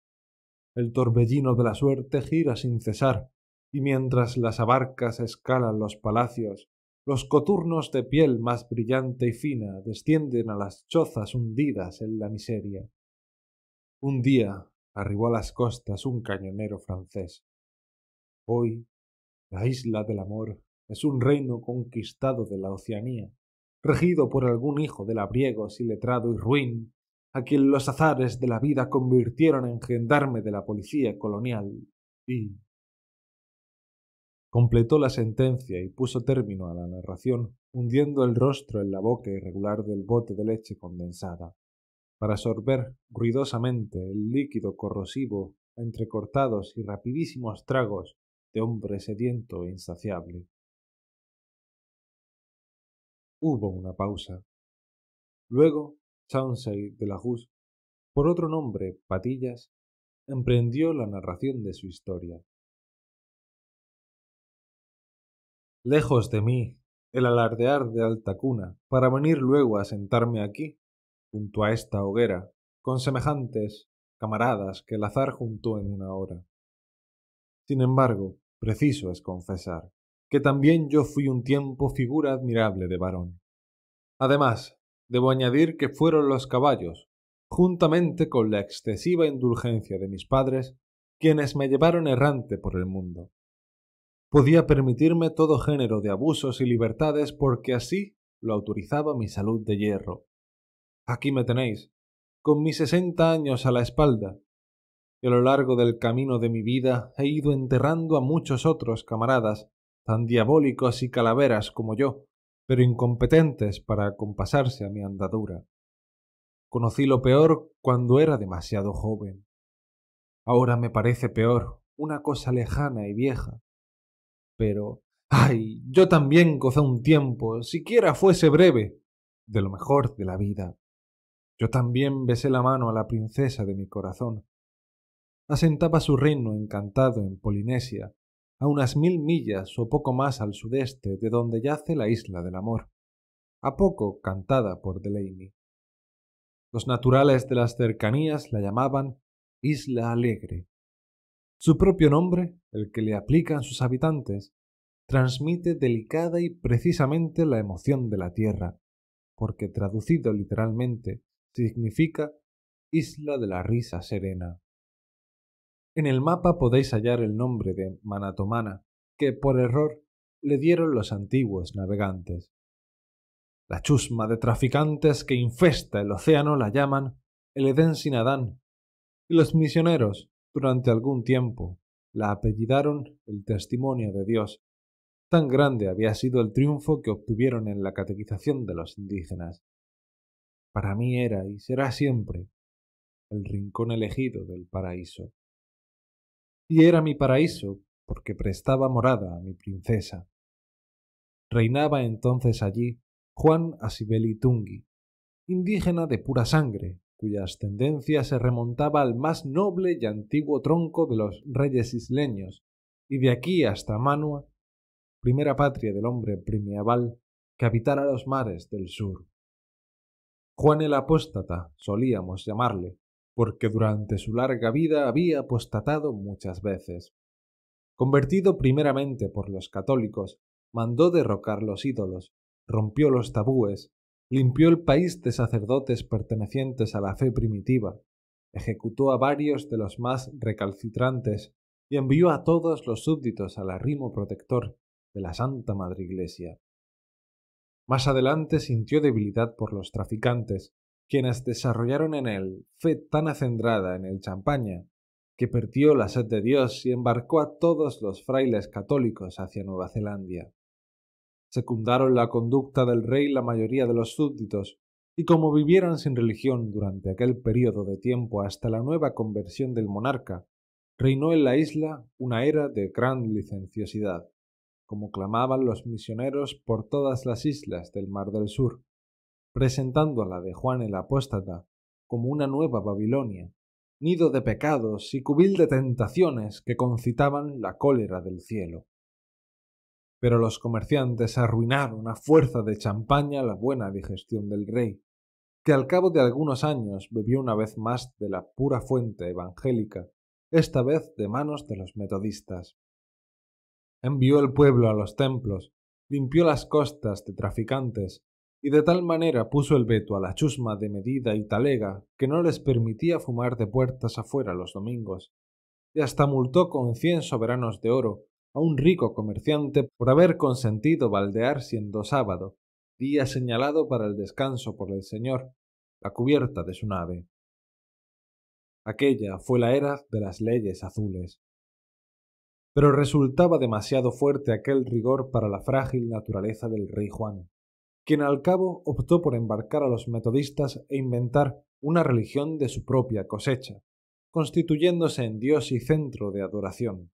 El torbellino de la suerte gira sin cesar, y mientras las abarcas escalan los palacios, los coturnos de piel más brillante y fina descienden a las chozas hundidas en la miseria. Un día arribó a las costas un cañonero francés. Hoy, la isla del amor es un reino conquistado de la Oceanía, regido por algún hijo de labriegos y letrado y ruin, a quien los azares de la vida convirtieron en gendarme de la policía colonial y, Completó la sentencia y puso término a la narración, hundiendo el rostro en la boca irregular del bote de leche condensada, para sorber ruidosamente el líquido corrosivo entre cortados y rapidísimos tragos de hombre sediento e insaciable. Hubo una pausa. Luego, Chauncey de la Hus, por otro nombre, Patillas, emprendió la narración de su historia. lejos de mí el alardear de alta cuna, para venir luego a sentarme aquí, junto a esta hoguera, con semejantes camaradas que el azar juntó en una hora. Sin embargo, preciso es confesar que también yo fui un tiempo figura admirable de varón. Además, debo añadir que fueron los caballos, juntamente con la excesiva indulgencia de mis padres, quienes me llevaron errante por el mundo, Podía permitirme todo género de abusos y libertades porque así lo autorizaba mi salud de hierro. Aquí me tenéis, con mis sesenta años a la espalda. Y a lo largo del camino de mi vida he ido enterrando a muchos otros camaradas, tan diabólicos y calaveras como yo, pero incompetentes para compasarse a mi andadura. Conocí lo peor cuando era demasiado joven. Ahora me parece peor, una cosa lejana y vieja, pero ay, yo también gozé un tiempo, siquiera fuese breve, de lo mejor de la vida. Yo también besé la mano a la princesa de mi corazón. Asentaba su reino encantado en Polinesia, a unas mil millas o poco más al sudeste de donde yace la isla del amor, a poco cantada por Delaney. Los naturales de las cercanías la llamaban Isla Alegre, su propio nombre, el que le aplican sus habitantes, transmite delicada y precisamente la emoción de la tierra, porque traducido literalmente significa Isla de la Risa Serena. En el mapa podéis hallar el nombre de Manatomana, que por error le dieron los antiguos navegantes. La chusma de traficantes que infesta el océano la llaman el Edén sin y los misioneros durante algún tiempo la apellidaron el testimonio de Dios. Tan grande había sido el triunfo que obtuvieron en la catequización de los indígenas. Para mí era y será siempre el rincón elegido del paraíso. Y era mi paraíso porque prestaba morada a mi princesa. Reinaba entonces allí Juan Tungi, indígena de pura sangre, cuyas tendencias se remontaba al más noble y antiguo tronco de los reyes isleños, y de aquí hasta Manua, primera patria del hombre primiaval que habitara los mares del sur. Juan el Apóstata solíamos llamarle, porque durante su larga vida había apostatado muchas veces. Convertido primeramente por los católicos, mandó derrocar los ídolos, rompió los tabúes, limpió el país de sacerdotes pertenecientes a la fe primitiva, ejecutó a varios de los más recalcitrantes y envió a todos los súbditos al arrimo protector de la Santa Madre Iglesia. Más adelante sintió debilidad por los traficantes, quienes desarrollaron en él fe tan acendrada en el champaña, que perdió la sed de Dios y embarcó a todos los frailes católicos hacia Nueva Zelandia secundaron la conducta del rey la mayoría de los súbditos, y como vivieran sin religión durante aquel periodo de tiempo hasta la nueva conversión del monarca, reinó en la isla una era de gran licenciosidad, como clamaban los misioneros por todas las islas del Mar del Sur, presentando a la de Juan el Apóstata como una nueva Babilonia, nido de pecados y cubil de tentaciones que concitaban la cólera del cielo pero los comerciantes arruinaron a fuerza de champaña la buena digestión del rey, que al cabo de algunos años bebió una vez más de la pura fuente evangélica, esta vez de manos de los metodistas. Envió el pueblo a los templos, limpió las costas de traficantes, y de tal manera puso el veto a la chusma de Medida y Talega que no les permitía fumar de puertas afuera los domingos, y hasta multó con cien soberanos de oro a un rico comerciante por haber consentido baldear siendo sábado, día señalado para el descanso por el Señor, la cubierta de su nave. Aquella fue la era de las leyes azules. Pero resultaba demasiado fuerte aquel rigor para la frágil naturaleza del rey Juan, quien al cabo optó por embarcar a los metodistas e inventar una religión de su propia cosecha, constituyéndose en Dios y centro de adoración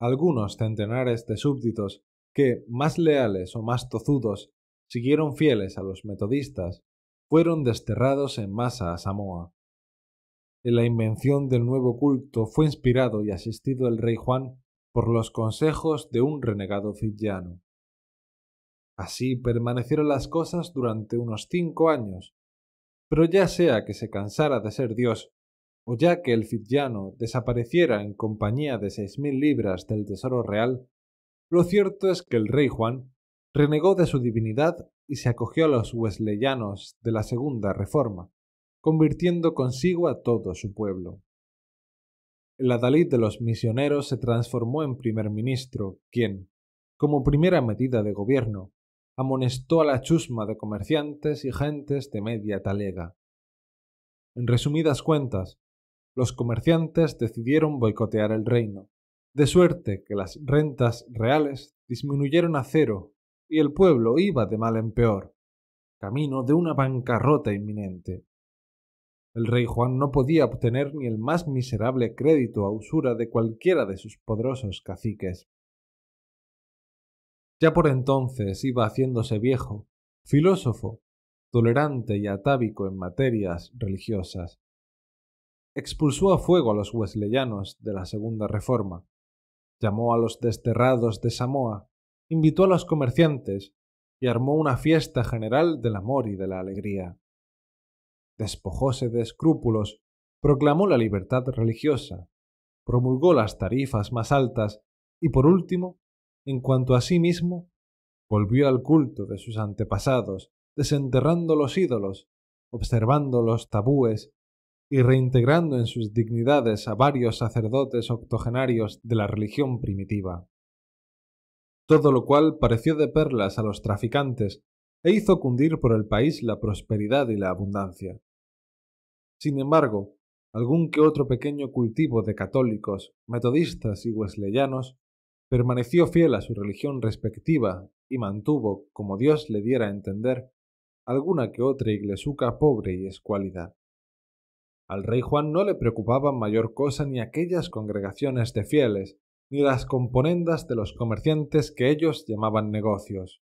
algunos centenares de súbditos que, más leales o más tozudos, siguieron fieles a los metodistas, fueron desterrados en masa a Samoa. En la invención del nuevo culto fue inspirado y asistido el rey Juan por los consejos de un renegado fijiano. Así permanecieron las cosas durante unos cinco años, pero ya sea que se cansara de ser Dios o ya que el Fitllano desapareciera en compañía de seis mil libras del tesoro real, lo cierto es que el rey Juan renegó de su divinidad y se acogió a los wesleyanos de la Segunda Reforma, convirtiendo consigo a todo su pueblo. El adalid de los misioneros se transformó en primer ministro, quien, como primera medida de gobierno, amonestó a la chusma de comerciantes y gentes de media talega. En resumidas cuentas, los comerciantes decidieron boicotear el reino, de suerte que las rentas reales disminuyeron a cero y el pueblo iba de mal en peor, camino de una bancarrota inminente. El rey Juan no podía obtener ni el más miserable crédito a usura de cualquiera de sus poderosos caciques. Ya por entonces iba haciéndose viejo, filósofo, tolerante y atávico en materias religiosas, expulsó a fuego a los wesleyanos de la Segunda Reforma, llamó a los desterrados de Samoa, invitó a los comerciantes y armó una fiesta general del amor y de la alegría. Despojóse de escrúpulos, proclamó la libertad religiosa, promulgó las tarifas más altas y por último, en cuanto a sí mismo, volvió al culto de sus antepasados, desenterrando los ídolos, observando los tabúes y reintegrando en sus dignidades a varios sacerdotes octogenarios de la religión primitiva. Todo lo cual pareció de perlas a los traficantes e hizo cundir por el país la prosperidad y la abundancia. Sin embargo, algún que otro pequeño cultivo de católicos, metodistas y wesleyanos permaneció fiel a su religión respectiva y mantuvo, como Dios le diera a entender, alguna que otra iglesuca pobre y escuálida. Al rey Juan no le preocupaban mayor cosa ni aquellas congregaciones de fieles, ni las componendas de los comerciantes que ellos llamaban negocios.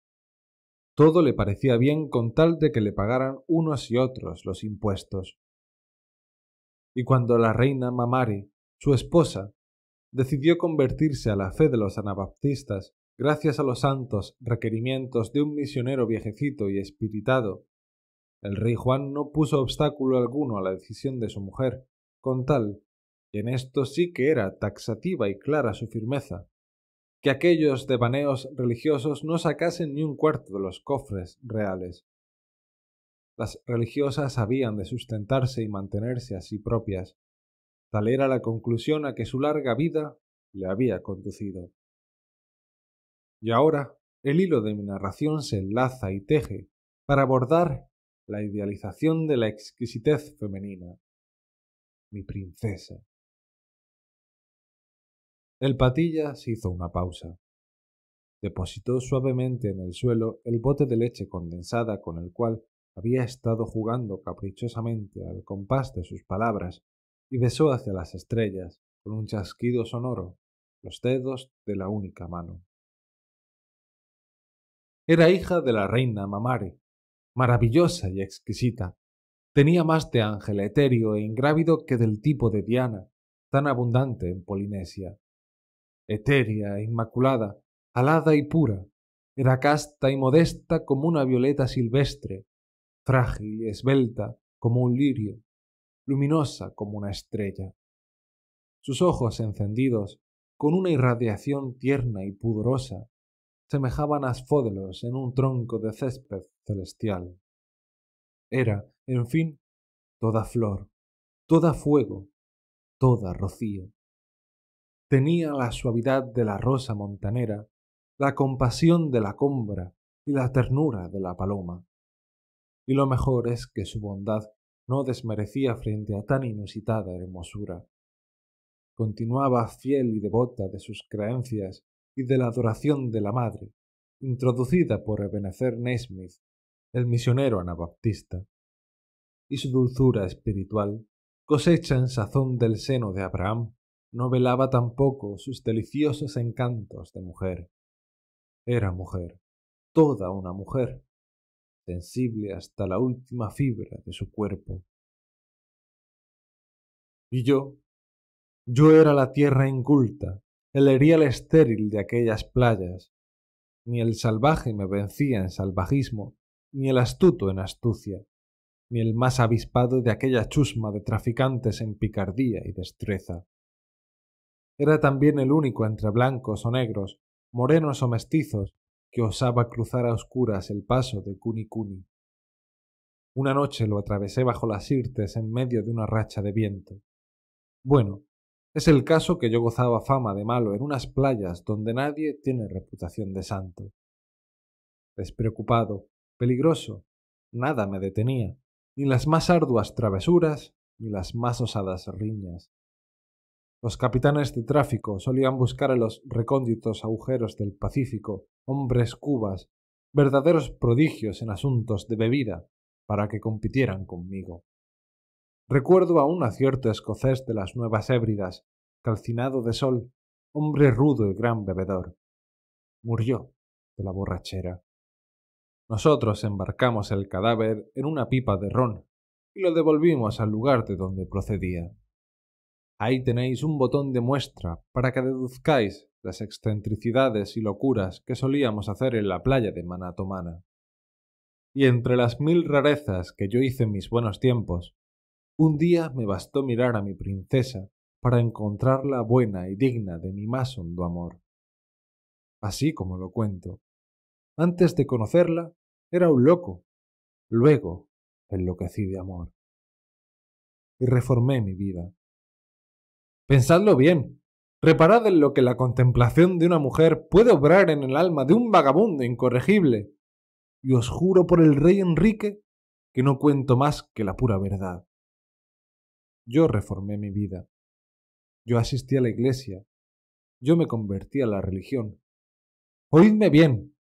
Todo le parecía bien con tal de que le pagaran unos y otros los impuestos. Y cuando la reina Mamari, su esposa, decidió convertirse a la fe de los anabaptistas, gracias a los santos requerimientos de un misionero viejecito y espiritado, el rey Juan no puso obstáculo alguno a la decisión de su mujer, con tal y en esto sí que era taxativa y clara su firmeza, que aquellos devaneos religiosos no sacasen ni un cuarto de los cofres reales. Las religiosas habían de sustentarse y mantenerse a sí propias. Tal era la conclusión a que su larga vida le había conducido. Y ahora el hilo de mi narración se enlaza y teje para abordar la idealización de la exquisitez femenina. Mi princesa. El patilla se hizo una pausa. Depositó suavemente en el suelo el bote de leche condensada con el cual había estado jugando caprichosamente al compás de sus palabras y besó hacia las estrellas, con un chasquido sonoro, los dedos de la única mano. Era hija de la reina Mamare, maravillosa y exquisita. Tenía más de ángel etéreo e ingrávido que del tipo de Diana, tan abundante en Polinesia. Etérea, inmaculada, alada y pura, era casta y modesta como una violeta silvestre, frágil y esbelta como un lirio, luminosa como una estrella. Sus ojos encendidos, con una irradiación tierna y pudorosa, semejaban asfódelos en un tronco de césped celestial. Era, en fin, toda flor, toda fuego, toda rocío. Tenía la suavidad de la rosa montanera, la compasión de la combra y la ternura de la paloma. Y lo mejor es que su bondad no desmerecía frente a tan inusitada hermosura. Continuaba fiel y devota de sus creencias y de la adoración de la Madre, introducida por Ebenezer Nesmith el misionero anabaptista, y su dulzura espiritual, cosecha en sazón del seno de Abraham, no velaba tampoco sus deliciosos encantos de mujer. Era mujer, toda una mujer, sensible hasta la última fibra de su cuerpo. Y yo, yo era la tierra inculta, el erial estéril de aquellas playas, ni el salvaje me vencía en salvajismo, ni el astuto en astucia, ni el más avispado de aquella chusma de traficantes en picardía y destreza. Era también el único entre blancos o negros, morenos o mestizos, que osaba cruzar a oscuras el paso de Cuni Una noche lo atravesé bajo las sirtes en medio de una racha de viento. Bueno, es el caso que yo gozaba fama de malo en unas playas donde nadie tiene reputación de santo. Despreocupado, peligroso. Nada me detenía, ni las más arduas travesuras, ni las más osadas riñas. Los capitanes de tráfico solían buscar en los recónditos agujeros del Pacífico hombres cubas, verdaderos prodigios en asuntos de bebida, para que compitieran conmigo. Recuerdo aún a cierto escocés de las Nuevas ébridas, calcinado de sol, hombre rudo y gran bebedor. Murió de la borrachera. Nosotros embarcamos el cadáver en una pipa de ron y lo devolvimos al lugar de donde procedía. Ahí tenéis un botón de muestra para que deduzcáis las excentricidades y locuras que solíamos hacer en la playa de Manatomana. Y entre las mil rarezas que yo hice en mis buenos tiempos, un día me bastó mirar a mi princesa para encontrarla buena y digna de mi más hondo amor. Así como lo cuento, antes de conocerla, era un loco. Luego, enloquecí de amor. Y reformé mi vida. Pensadlo bien. Reparad en lo que la contemplación de una mujer puede obrar en el alma de un vagabundo incorregible. Y os juro por el rey Enrique que no cuento más que la pura verdad. Yo reformé mi vida. Yo asistí a la iglesia. Yo me convertí a la religión. Oídme bien,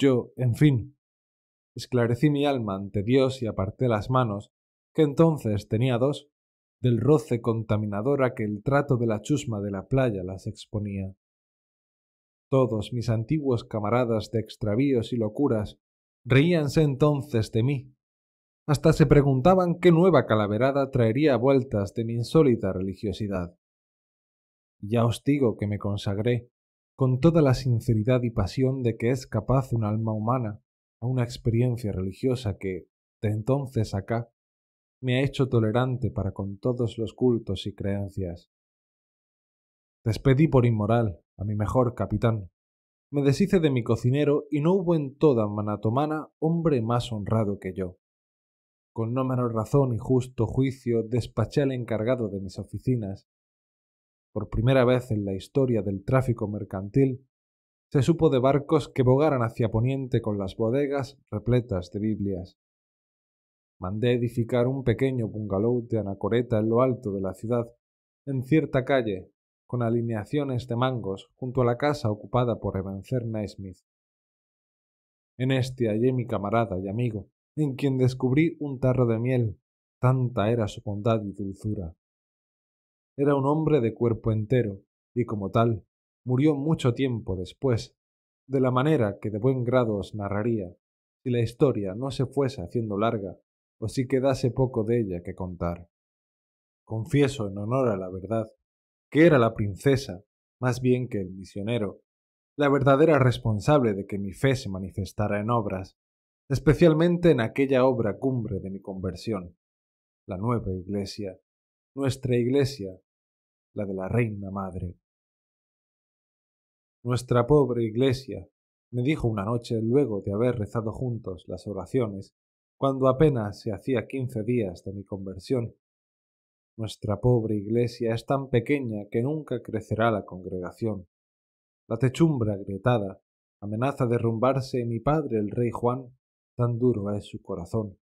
yo, en fin, esclarecí mi alma ante Dios y aparté las manos, que entonces tenía dos, del roce contaminador a que el trato de la chusma de la playa las exponía. Todos mis antiguos camaradas de extravíos y locuras reíanse entonces de mí. Hasta se preguntaban qué nueva calaverada traería vueltas de mi insólita religiosidad. Ya os digo que me consagré, con toda la sinceridad y pasión de que es capaz un alma humana a una experiencia religiosa que, de entonces acá, me ha hecho tolerante para con todos los cultos y creencias. Despedí por inmoral a mi mejor capitán. Me deshice de mi cocinero y no hubo en toda Manatomana hombre más honrado que yo. Con no menor razón y justo juicio despaché al encargado de mis oficinas, por primera vez en la historia del tráfico mercantil, se supo de barcos que bogaran hacia Poniente con las bodegas repletas de Biblias. Mandé edificar un pequeño bungalow de anacoreta en lo alto de la ciudad, en cierta calle, con alineaciones de mangos junto a la casa ocupada por revencer Naismith. En este hallé mi camarada y amigo, en quien descubrí un tarro de miel, tanta era su bondad y dulzura era un hombre de cuerpo entero, y como tal, murió mucho tiempo después, de la manera que de buen grado os narraría, si la historia no se fuese haciendo larga, o si quedase poco de ella que contar. Confieso en honor a la verdad, que era la princesa, más bien que el misionero, la verdadera responsable de que mi fe se manifestara en obras, especialmente en aquella obra cumbre de mi conversión, la nueva iglesia, nuestra iglesia, la de la Reina Madre. Nuestra pobre iglesia, me dijo una noche luego de haber rezado juntos las oraciones, cuando apenas se hacía quince días de mi conversión, nuestra pobre iglesia es tan pequeña que nunca crecerá la congregación. La techumbre agrietada amenaza derrumbarse y mi padre el rey Juan, tan duro es su corazón,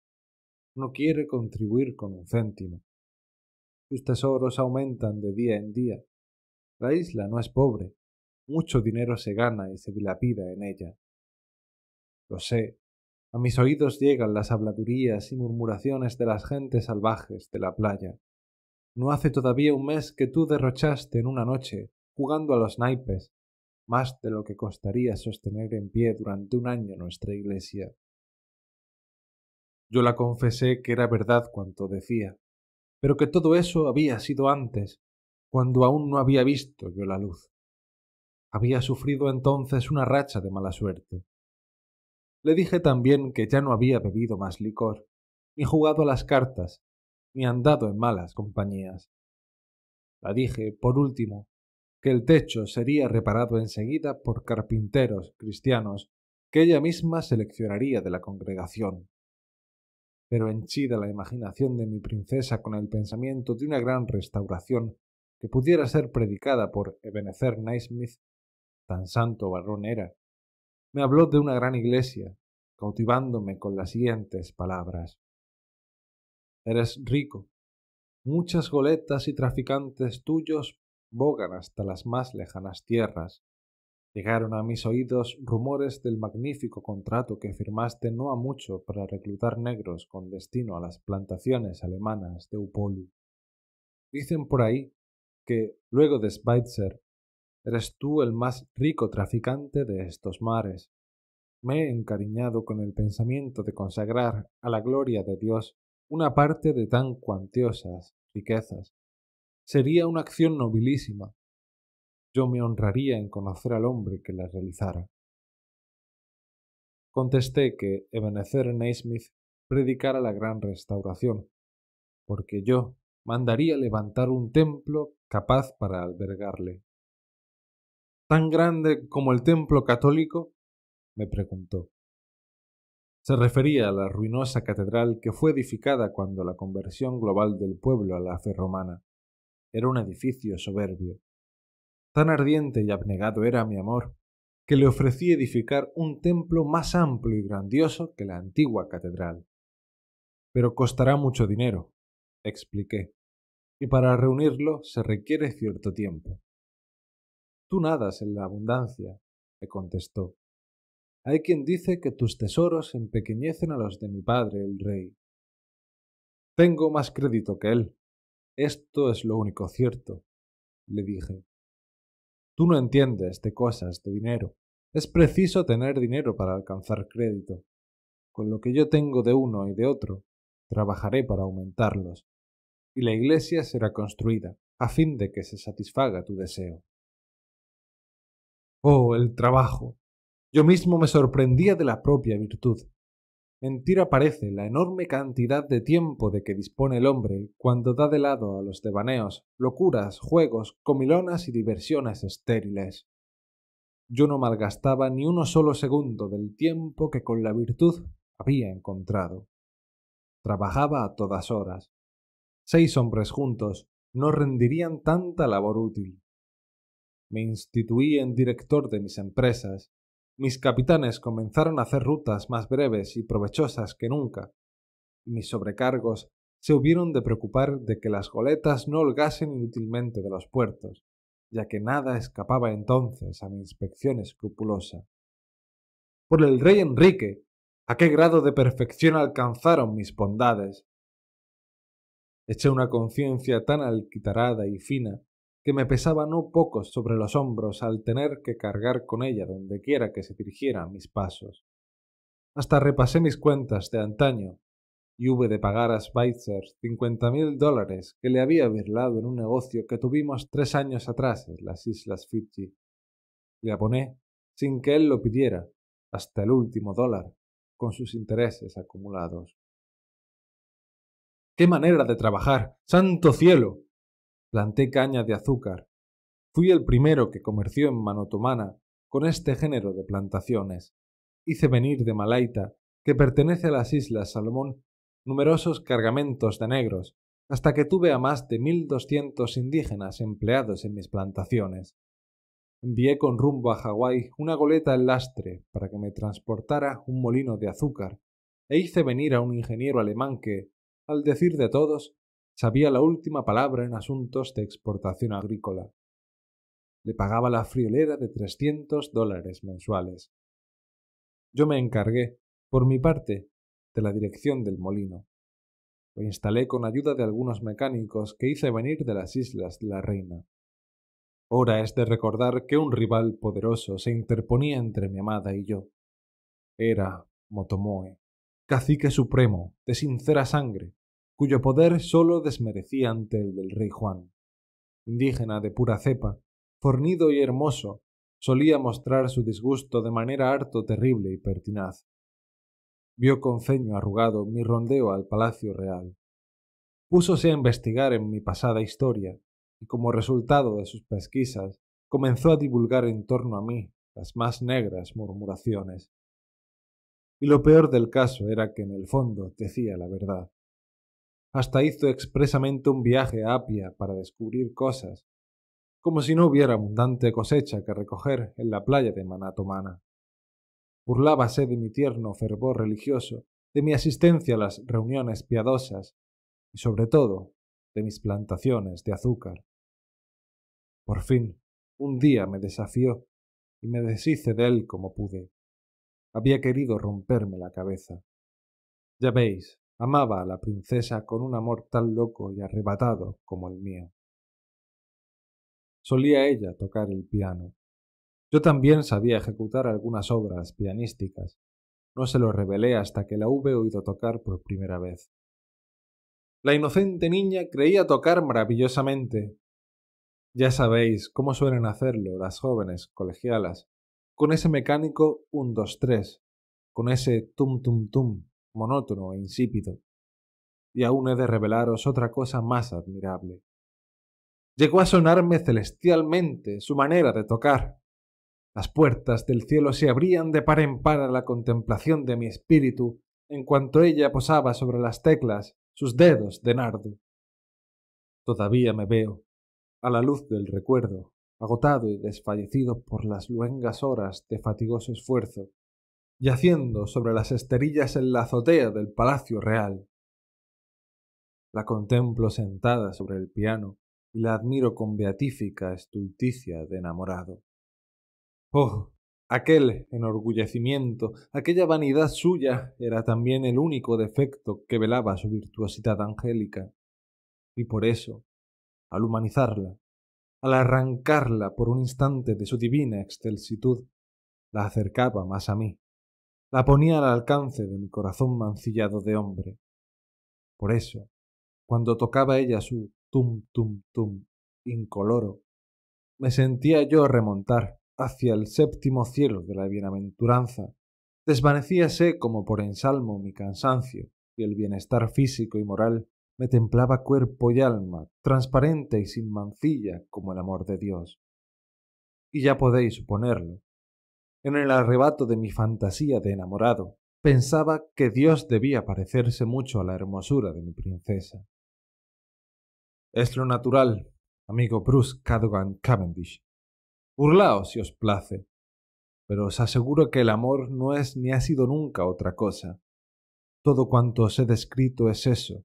no quiere contribuir con un céntimo sus tesoros aumentan de día en día. La isla no es pobre, mucho dinero se gana y se dilapida en ella. Lo sé, a mis oídos llegan las habladurías y murmuraciones de las gentes salvajes de la playa. No hace todavía un mes que tú derrochaste en una noche, jugando a los naipes, más de lo que costaría sostener en pie durante un año nuestra iglesia. Yo la confesé que era verdad cuanto decía, pero que todo eso había sido antes, cuando aún no había visto yo la luz. Había sufrido entonces una racha de mala suerte. Le dije también que ya no había bebido más licor, ni jugado a las cartas, ni andado en malas compañías. La dije, por último, que el techo sería reparado enseguida por carpinteros cristianos que ella misma seleccionaría de la congregación pero henchida la imaginación de mi princesa con el pensamiento de una gran restauración que pudiera ser predicada por Ebenezer Naismith, tan santo varón era, me habló de una gran iglesia, cautivándome con las siguientes palabras. Eres rico. Muchas goletas y traficantes tuyos bogan hasta las más lejanas tierras. Llegaron a mis oídos rumores del magnífico contrato que firmaste no a mucho para reclutar negros con destino a las plantaciones alemanas de Upolu. Dicen por ahí que, luego de Schweitzer, eres tú el más rico traficante de estos mares. Me he encariñado con el pensamiento de consagrar a la gloria de Dios una parte de tan cuantiosas riquezas. Sería una acción nobilísima, yo me honraría en conocer al hombre que la realizara. Contesté que Ebenezer Naismith predicara la gran restauración, porque yo mandaría levantar un templo capaz para albergarle. ¿Tan grande como el templo católico? me preguntó. Se refería a la ruinosa catedral que fue edificada cuando la conversión global del pueblo a la fe romana. Era un edificio soberbio. Tan ardiente y abnegado era mi amor, que le ofrecí edificar un templo más amplio y grandioso que la antigua catedral. Pero costará mucho dinero, expliqué, y para reunirlo se requiere cierto tiempo. Tú nadas en la abundancia, le contestó. Hay quien dice que tus tesoros empequeñecen a los de mi padre, el rey. Tengo más crédito que él. Esto es lo único cierto, le dije. Tú no entiendes de cosas, de dinero. Es preciso tener dinero para alcanzar crédito. Con lo que yo tengo de uno y de otro, trabajaré para aumentarlos. Y la iglesia será construida, a fin de que se satisfaga tu deseo. Oh, el trabajo. Yo mismo me sorprendía de la propia virtud. Mentira parece la enorme cantidad de tiempo de que dispone el hombre cuando da de lado a los devaneos, locuras, juegos, comilonas y diversiones estériles. Yo no malgastaba ni uno solo segundo del tiempo que con la virtud había encontrado. Trabajaba a todas horas. Seis hombres juntos no rendirían tanta labor útil. Me instituí en director de mis empresas mis capitanes comenzaron a hacer rutas más breves y provechosas que nunca. Mis sobrecargos se hubieron de preocupar de que las goletas no holgasen inútilmente de los puertos, ya que nada escapaba entonces a mi inspección escrupulosa. Por el rey Enrique, ¿a qué grado de perfección alcanzaron mis bondades? Eché una conciencia tan alquitarada y fina que me pesaba no poco sobre los hombros al tener que cargar con ella donde quiera que se dirigieran mis pasos. Hasta repasé mis cuentas de antaño y hube de pagar a Schweitzer cincuenta mil dólares que le había virlado en un negocio que tuvimos tres años atrás en las Islas Fiji. Le aponé sin que él lo pidiera, hasta el último dólar, con sus intereses acumulados. ¡Qué manera de trabajar! ¡Santo cielo! planté caña de azúcar. Fui el primero que comerció en Manotomana con este género de plantaciones. Hice venir de Malaita, que pertenece a las Islas Salomón, numerosos cargamentos de negros, hasta que tuve a más de doscientos indígenas empleados en mis plantaciones. Envié con rumbo a Hawái una goleta en lastre para que me transportara un molino de azúcar, e hice venir a un ingeniero alemán que, al decir de todos, sabía la última palabra en asuntos de exportación agrícola. Le pagaba la friolera de 300 dólares mensuales. Yo me encargué, por mi parte, de la dirección del molino. Lo instalé con ayuda de algunos mecánicos que hice venir de las Islas de la Reina. Hora es de recordar que un rival poderoso se interponía entre mi amada y yo. Era Motomoe, cacique supremo, de sincera sangre, cuyo poder sólo desmerecía ante el del rey Juan. Indígena de pura cepa, fornido y hermoso, solía mostrar su disgusto de manera harto terrible y pertinaz. Vio con ceño arrugado mi rondeo al palacio real. Púsose a investigar en mi pasada historia, y como resultado de sus pesquisas, comenzó a divulgar en torno a mí las más negras murmuraciones. Y lo peor del caso era que en el fondo decía la verdad hasta hizo expresamente un viaje a Apia para descubrir cosas, como si no hubiera abundante cosecha que recoger en la playa de Manatomana. Burlábase de mi tierno fervor religioso, de mi asistencia a las reuniones piadosas y sobre todo de mis plantaciones de azúcar. Por fin, un día me desafió y me deshice de él como pude. Había querido romperme la cabeza. Ya veis, amaba a la princesa con un amor tan loco y arrebatado como el mío. Solía ella tocar el piano. Yo también sabía ejecutar algunas obras pianísticas. No se lo revelé hasta que la hube oído tocar por primera vez. La inocente niña creía tocar maravillosamente. Ya sabéis cómo suelen hacerlo las jóvenes colegialas, con ese mecánico un dos tres, con ese tum tum tum monótono e insípido, y aún he de revelaros otra cosa más admirable. Llegó a sonarme celestialmente su manera de tocar. Las puertas del cielo se abrían de par en par a la contemplación de mi espíritu en cuanto ella posaba sobre las teclas sus dedos de nardo. Todavía me veo, a la luz del recuerdo, agotado y desfallecido por las luengas horas de fatigoso esfuerzo, yaciendo sobre las esterillas en la azotea del Palacio Real. La contemplo sentada sobre el piano y la admiro con beatífica estulticia de enamorado. Oh, aquel enorgullecimiento, aquella vanidad suya era también el único defecto que velaba su virtuosidad angélica. Y por eso, al humanizarla, al arrancarla por un instante de su divina excelsitud, la acercaba más a mí la ponía al alcance de mi corazón mancillado de hombre. Por eso, cuando tocaba ella su tum tum tum incoloro, me sentía yo remontar hacia el séptimo cielo de la bienaventuranza. Desvanecíase como por ensalmo mi cansancio, y el bienestar físico y moral me templaba cuerpo y alma, transparente y sin mancilla como el amor de Dios. Y ya podéis suponerlo, en el arrebato de mi fantasía de enamorado, pensaba que Dios debía parecerse mucho a la hermosura de mi princesa. Es lo natural, amigo Bruce Cadogan Cavendish. Burlaos si os place, pero os aseguro que el amor no es ni ha sido nunca otra cosa. Todo cuanto os he descrito es eso,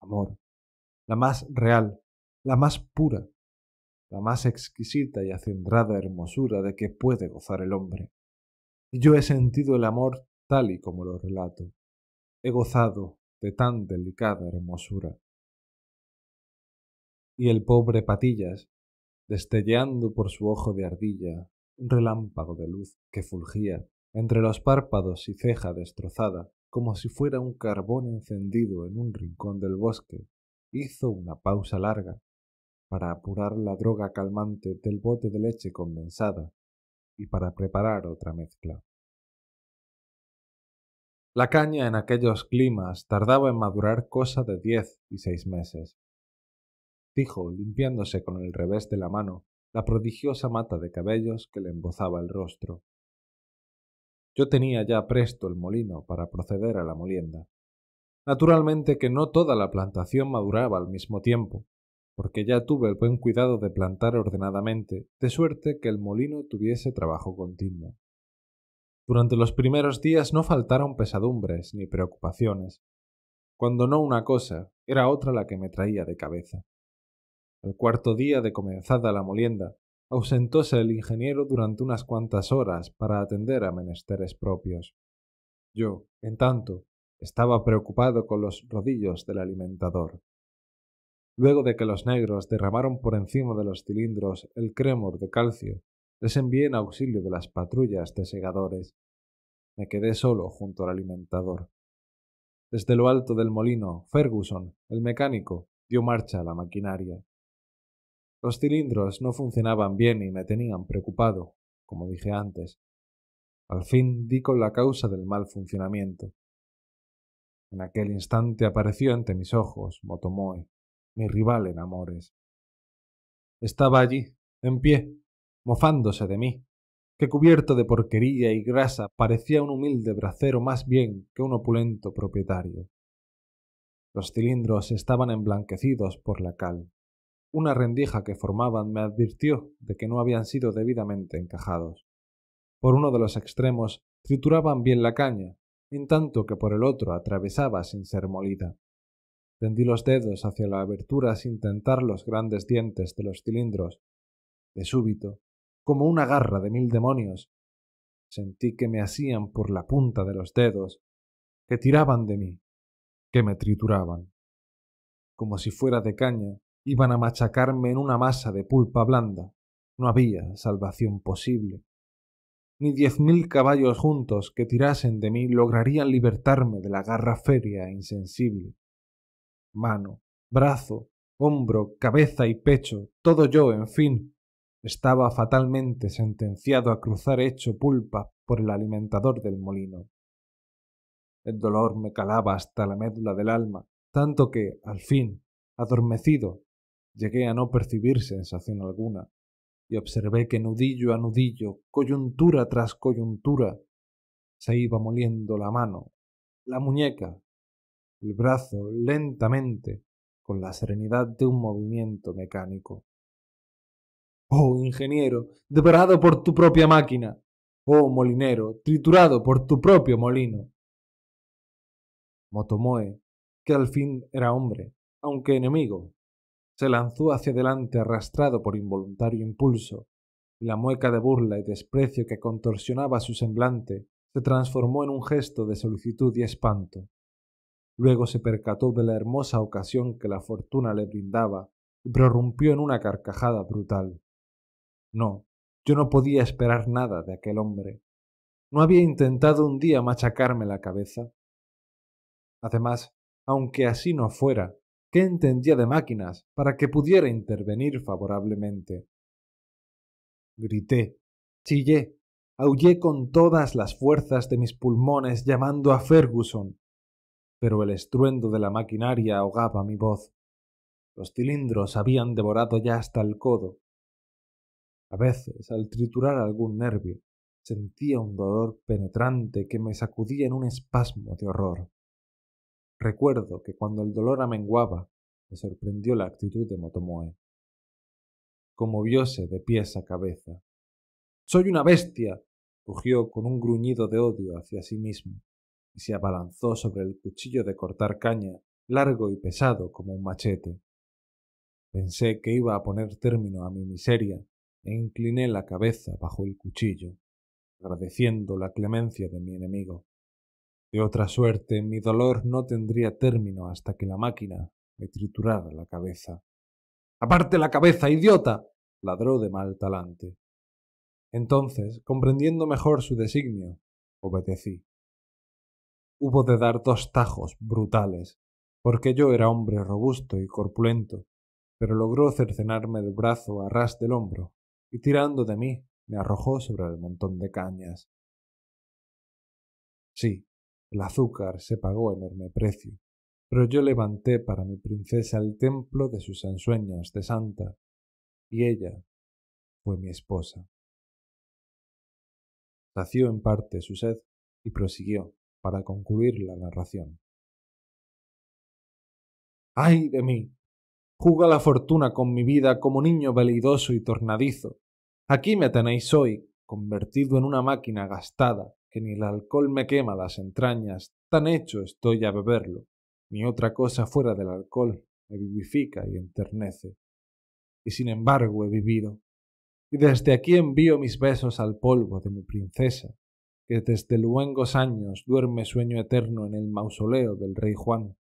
amor, la más real, la más pura, la más exquisita y acendrada hermosura de que puede gozar el hombre. Y yo he sentido el amor tal y como lo relato. He gozado de tan delicada hermosura. Y el pobre Patillas, destelleando por su ojo de ardilla, un relámpago de luz que fulgía entre los párpados y ceja destrozada, como si fuera un carbón encendido en un rincón del bosque, hizo una pausa larga para apurar la droga calmante del bote de leche condensada y para preparar otra mezcla. La caña en aquellos climas tardaba en madurar cosa de diez y seis meses. Dijo, limpiándose con el revés de la mano la prodigiosa mata de cabellos que le embozaba el rostro. Yo tenía ya presto el molino para proceder a la molienda. Naturalmente que no toda la plantación maduraba al mismo tiempo, porque ya tuve el buen cuidado de plantar ordenadamente, de suerte que el molino tuviese trabajo continuo. Durante los primeros días no faltaron pesadumbres ni preocupaciones. Cuando no una cosa, era otra la que me traía de cabeza. El cuarto día de comenzada la molienda, ausentóse el ingeniero durante unas cuantas horas para atender a menesteres propios. Yo, en tanto, estaba preocupado con los rodillos del alimentador. Luego de que los negros derramaron por encima de los cilindros el cremor de calcio, les envié en auxilio de las patrullas de segadores. Me quedé solo junto al alimentador. Desde lo alto del molino, Ferguson, el mecánico, dio marcha a la maquinaria. Los cilindros no funcionaban bien y me tenían preocupado, como dije antes. Al fin di con la causa del mal funcionamiento. En aquel instante apareció ante mis ojos Motomoe mi rival en amores. Estaba allí, en pie, mofándose de mí, que cubierto de porquería y grasa parecía un humilde bracero más bien que un opulento propietario. Los cilindros estaban emblanquecidos por la cal. Una rendija que formaban me advirtió de que no habían sido debidamente encajados. Por uno de los extremos trituraban bien la caña, en tanto que por el otro atravesaba sin ser molida. Tendí los dedos hacia la abertura sin tentar los grandes dientes de los cilindros. De súbito, como una garra de mil demonios, sentí que me hacían por la punta de los dedos, que tiraban de mí, que me trituraban. Como si fuera de caña, iban a machacarme en una masa de pulpa blanda. No había salvación posible. Ni diez mil caballos juntos que tirasen de mí lograrían libertarme de la garra feria e insensible mano, brazo, hombro, cabeza y pecho, todo yo, en fin, estaba fatalmente sentenciado a cruzar hecho pulpa por el alimentador del molino. El dolor me calaba hasta la médula del alma, tanto que, al fin, adormecido, llegué a no percibir sensación alguna, y observé que nudillo a nudillo, coyuntura tras coyuntura, se iba moliendo la mano, la muñeca, el brazo lentamente con la serenidad de un movimiento mecánico. Oh, ingeniero, devorado por tu propia máquina. Oh, molinero, triturado por tu propio molino. Motomoe, que al fin era hombre, aunque enemigo, se lanzó hacia adelante arrastrado por involuntario impulso, y la mueca de burla y desprecio que contorsionaba su semblante se transformó en un gesto de solicitud y espanto. Luego se percató de la hermosa ocasión que la fortuna le brindaba y prorrumpió en una carcajada brutal. No, yo no podía esperar nada de aquel hombre. No había intentado un día machacarme la cabeza. Además, aunque así no fuera, ¿qué entendía de máquinas para que pudiera intervenir favorablemente? Grité, chillé, aullé con todas las fuerzas de mis pulmones llamando a Ferguson, pero el estruendo de la maquinaria ahogaba mi voz. Los cilindros habían devorado ya hasta el codo. A veces, al triturar algún nervio, sentía un dolor penetrante que me sacudía en un espasmo de horror. Recuerdo que cuando el dolor amenguaba, me sorprendió la actitud de Motomoe. Conmovióse de pies a cabeza. ¡Soy una bestia! rugió con un gruñido de odio hacia sí mismo y se abalanzó sobre el cuchillo de cortar caña, largo y pesado como un machete. Pensé que iba a poner término a mi miseria e incliné la cabeza bajo el cuchillo, agradeciendo la clemencia de mi enemigo. De otra suerte, mi dolor no tendría término hasta que la máquina me triturara la cabeza. ¡Aparte la cabeza, idiota! ladró de mal talante. Entonces, comprendiendo mejor su designio, obedecí hubo de dar dos tajos brutales, porque yo era hombre robusto y corpulento, pero logró cercenarme el brazo a ras del hombro, y tirando de mí me arrojó sobre el montón de cañas. Sí, el azúcar se pagó enorme precio, pero yo levanté para mi princesa el templo de sus ensueños de santa, y ella fue mi esposa. Sació en parte su sed y prosiguió para concluir la narración. ¡Ay de mí! Juga la fortuna con mi vida como niño veleidoso y tornadizo. Aquí me tenéis hoy, convertido en una máquina gastada, que ni el alcohol me quema las entrañas, tan hecho estoy a beberlo, ni otra cosa fuera del alcohol me vivifica y enternece. Y sin embargo he vivido, y desde aquí envío mis besos al polvo de mi princesa, desde luengos años duerme sueño eterno en el mausoleo del rey Juan,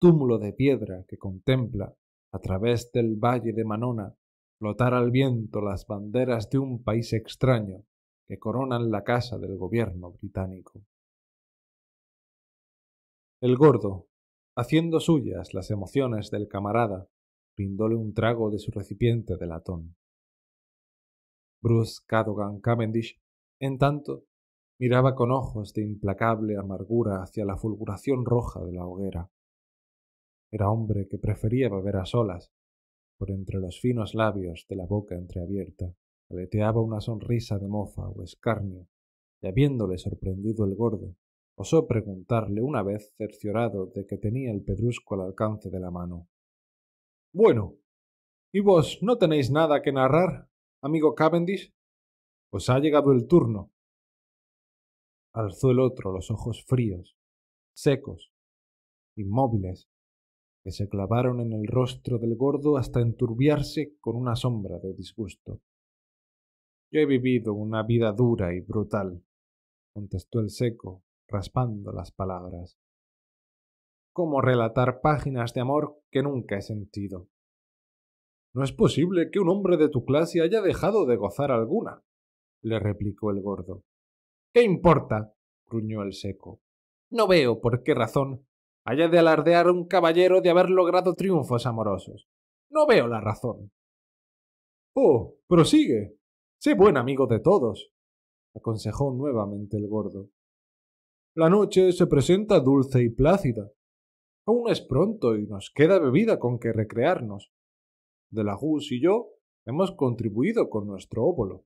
túmulo de piedra que contempla, a través del valle de Manona, flotar al viento las banderas de un país extraño que coronan la casa del gobierno británico. El gordo, haciendo suyas las emociones del camarada, brindóle un trago de su recipiente de latón. Bruce Cadogan Cavendish, en tanto, Miraba con ojos de implacable amargura hacia la fulguración roja de la hoguera. Era hombre que prefería beber a solas. Por entre los finos labios de la boca entreabierta aleteaba una sonrisa de mofa o escarnio, y habiéndole sorprendido el gordo, osó preguntarle una vez cerciorado de que tenía el pedrusco al alcance de la mano. Bueno, ¿y vos no tenéis nada que narrar, amigo Cavendish? Os ha llegado el turno. Alzó el otro los ojos fríos, secos, inmóviles, que se clavaron en el rostro del gordo hasta enturbiarse con una sombra de disgusto. Yo he vivido una vida dura y brutal, contestó el seco, raspando las palabras. ¿Cómo relatar páginas de amor que nunca he sentido? No es posible que un hombre de tu clase haya dejado de gozar alguna, le replicó el gordo. ¿Qué importa? gruñó el seco. No veo por qué razón haya de alardear un caballero de haber logrado triunfos amorosos. No veo la razón. Oh, prosigue. Sé buen amigo de todos, aconsejó nuevamente el gordo. La noche se presenta dulce y plácida. Aún es pronto y nos queda bebida con que recrearnos. De y yo hemos contribuido con nuestro óvulo.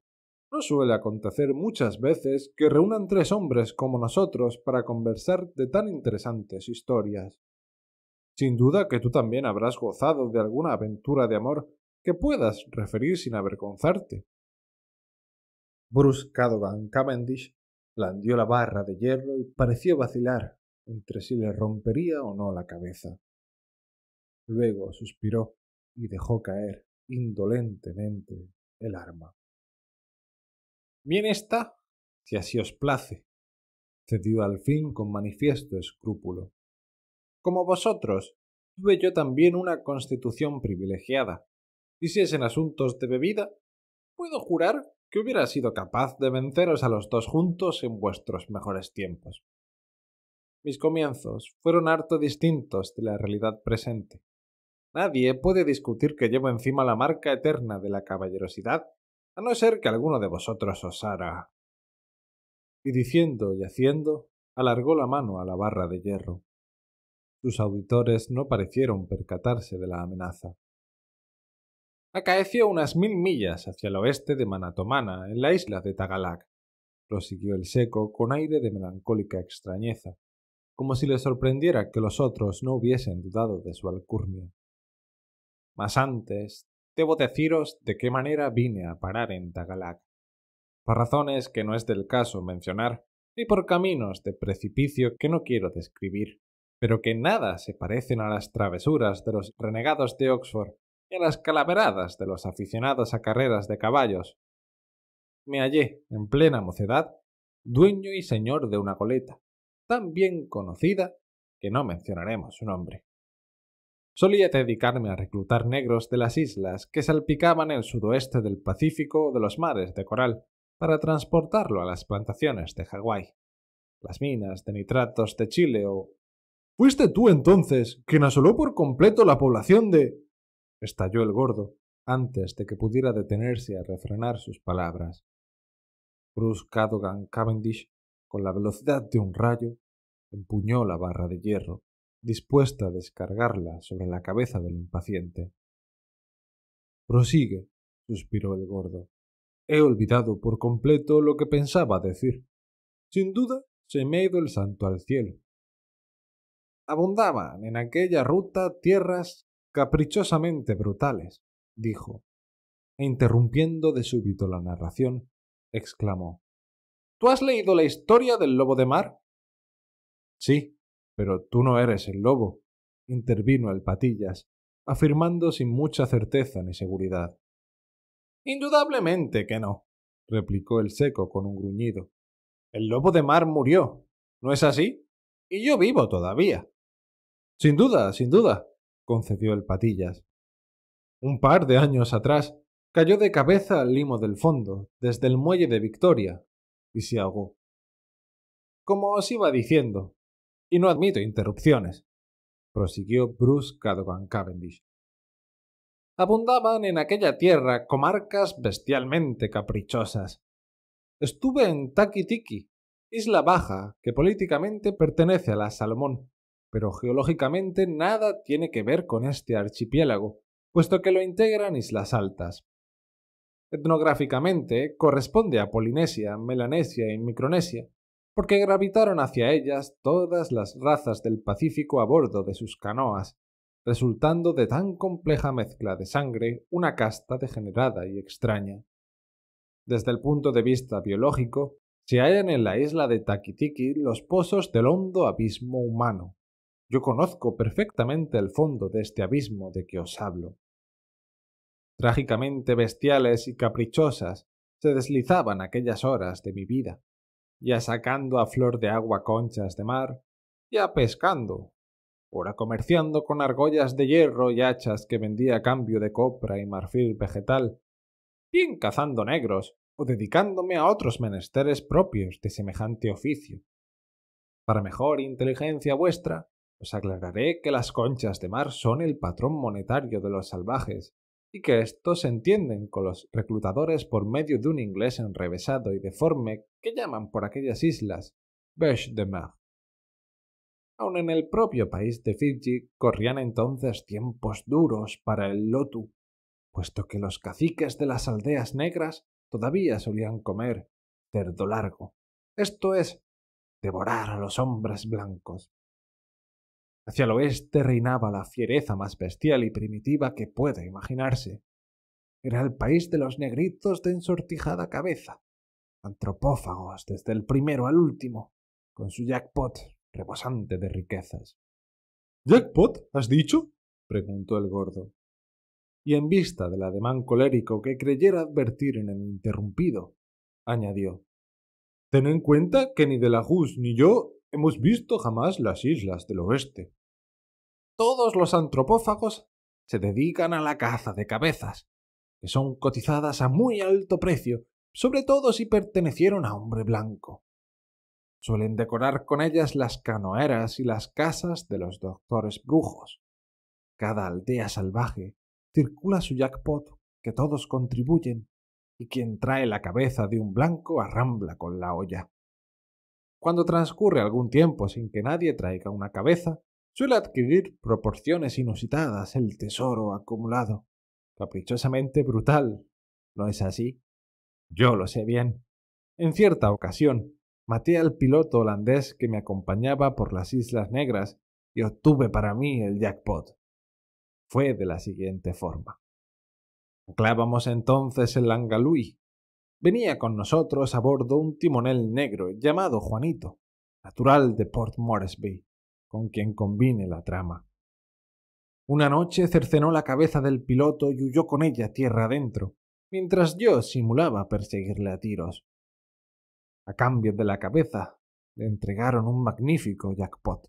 No suele acontecer muchas veces que reúnan tres hombres como nosotros para conversar de tan interesantes historias. Sin duda que tú también habrás gozado de alguna aventura de amor que puedas referir sin avergonzarte. Bruce Cadogan Cavendish blandió la barra de hierro y pareció vacilar entre si le rompería o no la cabeza. Luego suspiró y dejó caer indolentemente el arma. Bien está, si así os place, cedió al fin con manifiesto escrúpulo. Como vosotros, tuve yo también una constitución privilegiada. Y si es en asuntos de bebida, puedo jurar que hubiera sido capaz de venceros a los dos juntos en vuestros mejores tiempos. Mis comienzos fueron harto distintos de la realidad presente. Nadie puede discutir que llevo encima la marca eterna de la caballerosidad a no ser que alguno de vosotros osara. Y diciendo y haciendo, alargó la mano a la barra de hierro. Sus auditores no parecieron percatarse de la amenaza. Acaeció unas mil millas hacia el oeste de Manatomana, en la isla de Tagalac, prosiguió el seco con aire de melancólica extrañeza, como si le sorprendiera que los otros no hubiesen dudado de su alcurnia. Mas antes, debo deciros de qué manera vine a parar en Tagalac. Por razones que no es del caso mencionar, ni por caminos de precipicio que no quiero describir, pero que nada se parecen a las travesuras de los renegados de Oxford y a las calaveradas de los aficionados a carreras de caballos. Me hallé, en plena mocedad, dueño y señor de una coleta tan bien conocida que no mencionaremos su nombre solía dedicarme a reclutar negros de las islas que salpicaban el sudoeste del Pacífico de los mares de coral para transportarlo a las plantaciones de Hawái, las minas de nitratos de Chile o... ¿Fuiste tú entonces quien asoló por completo la población de... estalló el gordo antes de que pudiera detenerse a refrenar sus palabras. Bruce Cadogan Cavendish, con la velocidad de un rayo, empuñó la barra de hierro dispuesta a descargarla sobre la cabeza del impaciente. Prosigue, suspiró el gordo. He olvidado por completo lo que pensaba decir. Sin duda, se me ha ido el santo al cielo. Abundaban en aquella ruta tierras caprichosamente brutales, dijo, e interrumpiendo de súbito la narración, exclamó. ¿Tú has leído la historia del lobo de mar? Sí, pero tú no eres el lobo, intervino el patillas, afirmando sin mucha certeza ni seguridad. Indudablemente que no, replicó el seco con un gruñido. El lobo de mar murió, ¿no es así? Y yo vivo todavía. Sin duda, sin duda, concedió el patillas. Un par de años atrás cayó de cabeza al limo del fondo, desde el muelle de Victoria, y se ahogó. Como os iba diciendo, y no admito interrupciones, prosiguió Bruce Cadogan Cavendish. Abundaban en aquella tierra comarcas bestialmente caprichosas. Estuve en Takitiki, isla baja que políticamente pertenece a la Salomón, pero geológicamente nada tiene que ver con este archipiélago, puesto que lo integran islas altas. Etnográficamente corresponde a Polinesia, Melanesia y Micronesia, porque gravitaron hacia ellas todas las razas del Pacífico a bordo de sus canoas, resultando de tan compleja mezcla de sangre una casta degenerada y extraña. Desde el punto de vista biológico, se hallan en la isla de Takitiki los pozos del hondo abismo humano. Yo conozco perfectamente el fondo de este abismo de que os hablo. Trágicamente bestiales y caprichosas se deslizaban aquellas horas de mi vida ya sacando a flor de agua conchas de mar, y a pescando, ora comerciando con argollas de hierro y hachas que vendía a cambio de copra y marfil vegetal, bien cazando negros o dedicándome a otros menesteres propios de semejante oficio. Para mejor inteligencia vuestra, os aclararé que las conchas de mar son el patrón monetario de los salvajes y que estos se entienden con los reclutadores por medio de un inglés enrevesado y deforme que llaman por aquellas islas Beche de Mer. Aun en el propio país de Fiji corrían entonces tiempos duros para el lotu, puesto que los caciques de las aldeas negras todavía solían comer cerdo largo, esto es, devorar a los hombres blancos. Hacia el oeste reinaba la fiereza más bestial y primitiva que pueda imaginarse. Era el país de los negritos de ensortijada cabeza, antropófagos desde el primero al último, con su jackpot rebosante de riquezas. ¿Jackpot, has dicho? preguntó el gordo. Y en vista del ademán colérico que creyera advertir en el interrumpido, añadió Ten en cuenta que ni de ni yo hemos visto jamás las islas del oeste todos los antropófagos se dedican a la caza de cabezas, que son cotizadas a muy alto precio, sobre todo si pertenecieron a hombre blanco. Suelen decorar con ellas las canoeras y las casas de los doctores brujos. Cada aldea salvaje circula su jackpot, que todos contribuyen, y quien trae la cabeza de un blanco arrambla con la olla. Cuando transcurre algún tiempo sin que nadie traiga una cabeza, suele adquirir proporciones inusitadas el tesoro acumulado. Caprichosamente brutal. ¿No es así? Yo lo sé bien. En cierta ocasión, maté al piloto holandés que me acompañaba por las Islas Negras y obtuve para mí el jackpot. Fue de la siguiente forma. Anclábamos entonces el Langalui. Venía con nosotros a bordo un timonel negro llamado Juanito, natural de Port Moresby con quien combine la trama. Una noche cercenó la cabeza del piloto y huyó con ella tierra adentro, mientras yo simulaba perseguirle a tiros. A cambio de la cabeza, le entregaron un magnífico jackpot.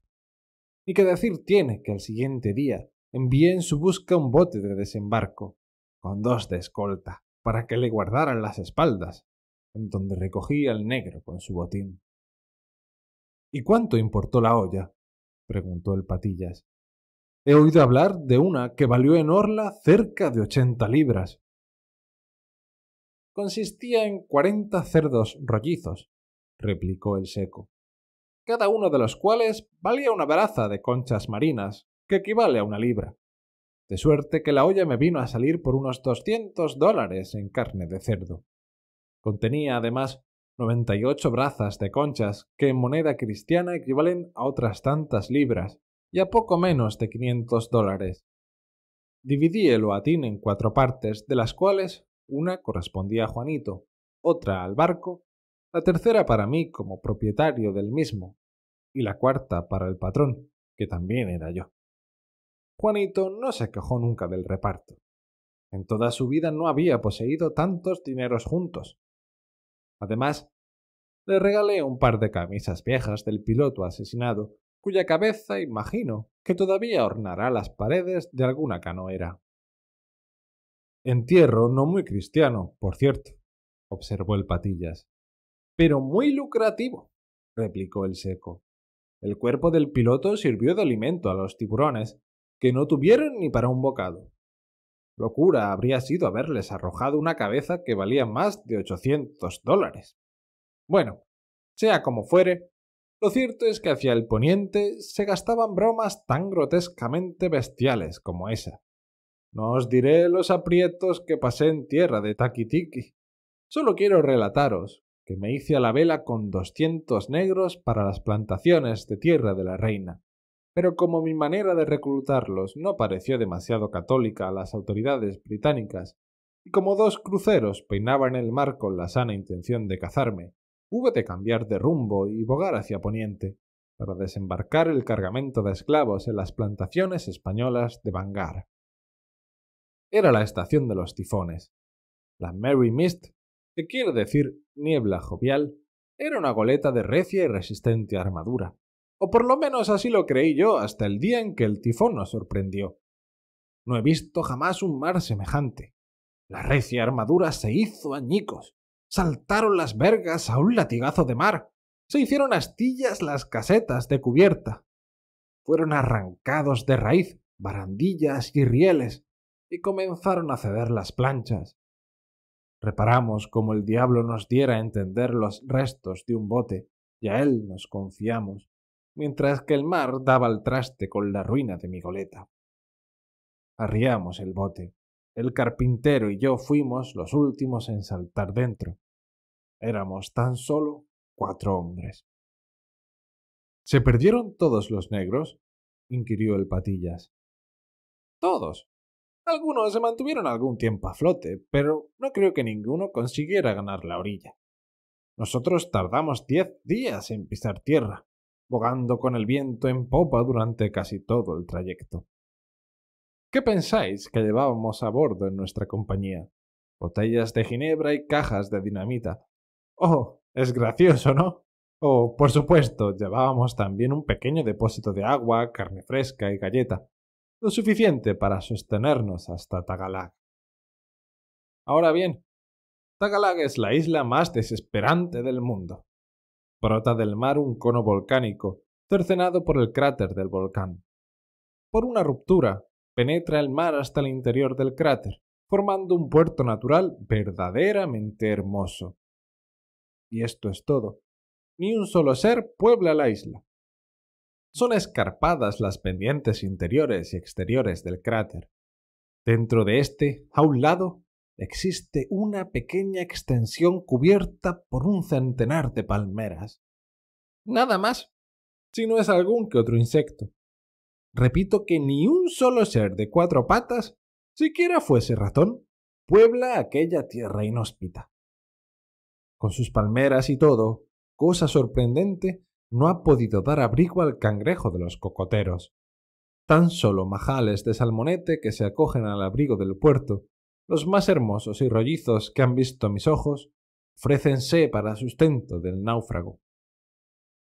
Y que decir tiene que al siguiente día envié en su busca un bote de desembarco, con dos de escolta, para que le guardaran las espaldas, en donde recogí al negro con su botín. ¿Y cuánto importó la olla? preguntó el patillas. He oído hablar de una que valió en Orla cerca de ochenta libras. Consistía en cuarenta cerdos rollizos, replicó el seco, cada uno de los cuales valía una baraza de conchas marinas, que equivale a una libra. De suerte que la olla me vino a salir por unos doscientos dólares en carne de cerdo. Contenía además 98 brazas de conchas, que en moneda cristiana equivalen a otras tantas libras, y a poco menos de 500 dólares. Dividí el oatín en cuatro partes, de las cuales una correspondía a Juanito, otra al barco, la tercera para mí como propietario del mismo, y la cuarta para el patrón, que también era yo. Juanito no se quejó nunca del reparto. En toda su vida no había poseído tantos dineros juntos, Además, le regalé un par de camisas viejas del piloto asesinado, cuya cabeza imagino que todavía ornará las paredes de alguna canoera. Entierro no muy cristiano, por cierto, observó el patillas. Pero muy lucrativo, replicó el seco. El cuerpo del piloto sirvió de alimento a los tiburones, que no tuvieron ni para un bocado. Locura habría sido haberles arrojado una cabeza que valía más de 800 dólares. Bueno, sea como fuere, lo cierto es que hacia el poniente se gastaban bromas tan grotescamente bestiales como esa. No os diré los aprietos que pasé en tierra de Taquitiqui. Solo quiero relataros que me hice a la vela con 200 negros para las plantaciones de tierra de la reina pero como mi manera de reclutarlos no pareció demasiado católica a las autoridades británicas, y como dos cruceros peinaban el mar con la sana intención de cazarme, hubo de cambiar de rumbo y bogar hacia poniente, para desembarcar el cargamento de esclavos en las plantaciones españolas de Bangar. Era la estación de los tifones. La Merry Mist, que quiere decir niebla jovial, era una goleta de recia y resistente armadura, o por lo menos así lo creí yo hasta el día en que el tifón nos sorprendió. No he visto jamás un mar semejante. La recia armadura se hizo añicos. Saltaron las vergas a un latigazo de mar. Se hicieron astillas las casetas de cubierta. Fueron arrancados de raíz barandillas y rieles y comenzaron a ceder las planchas. Reparamos como el diablo nos diera a entender los restos de un bote y a él nos confiamos mientras que el mar daba al traste con la ruina de mi goleta. Arriamos el bote. El carpintero y yo fuimos los últimos en saltar dentro. Éramos tan solo cuatro hombres. ¿Se perdieron todos los negros? inquirió el patillas. Todos. Algunos se mantuvieron algún tiempo a flote, pero no creo que ninguno consiguiera ganar la orilla. Nosotros tardamos diez días en pisar tierra bogando con el viento en popa durante casi todo el trayecto. ¿Qué pensáis que llevábamos a bordo en nuestra compañía? Botellas de ginebra y cajas de dinamita. Oh, es gracioso, ¿no? Oh, por supuesto, llevábamos también un pequeño depósito de agua, carne fresca y galleta, lo suficiente para sostenernos hasta Tagalag. Ahora bien, Tagalag es la isla más desesperante del mundo. Brota del mar un cono volcánico, cercenado por el cráter del volcán. Por una ruptura, penetra el mar hasta el interior del cráter, formando un puerto natural verdaderamente hermoso. Y esto es todo. Ni un solo ser puebla la isla. Son escarpadas las pendientes interiores y exteriores del cráter. Dentro de este, a un lado, existe una pequeña extensión cubierta por un centenar de palmeras. Nada más, si no es algún que otro insecto. Repito que ni un solo ser de cuatro patas, siquiera fuese ratón, puebla aquella tierra inhóspita. Con sus palmeras y todo, cosa sorprendente, no ha podido dar abrigo al cangrejo de los cocoteros. Tan solo majales de salmonete que se acogen al abrigo del puerto los más hermosos y rollizos que han visto mis ojos, ofrécense para sustento del náufrago.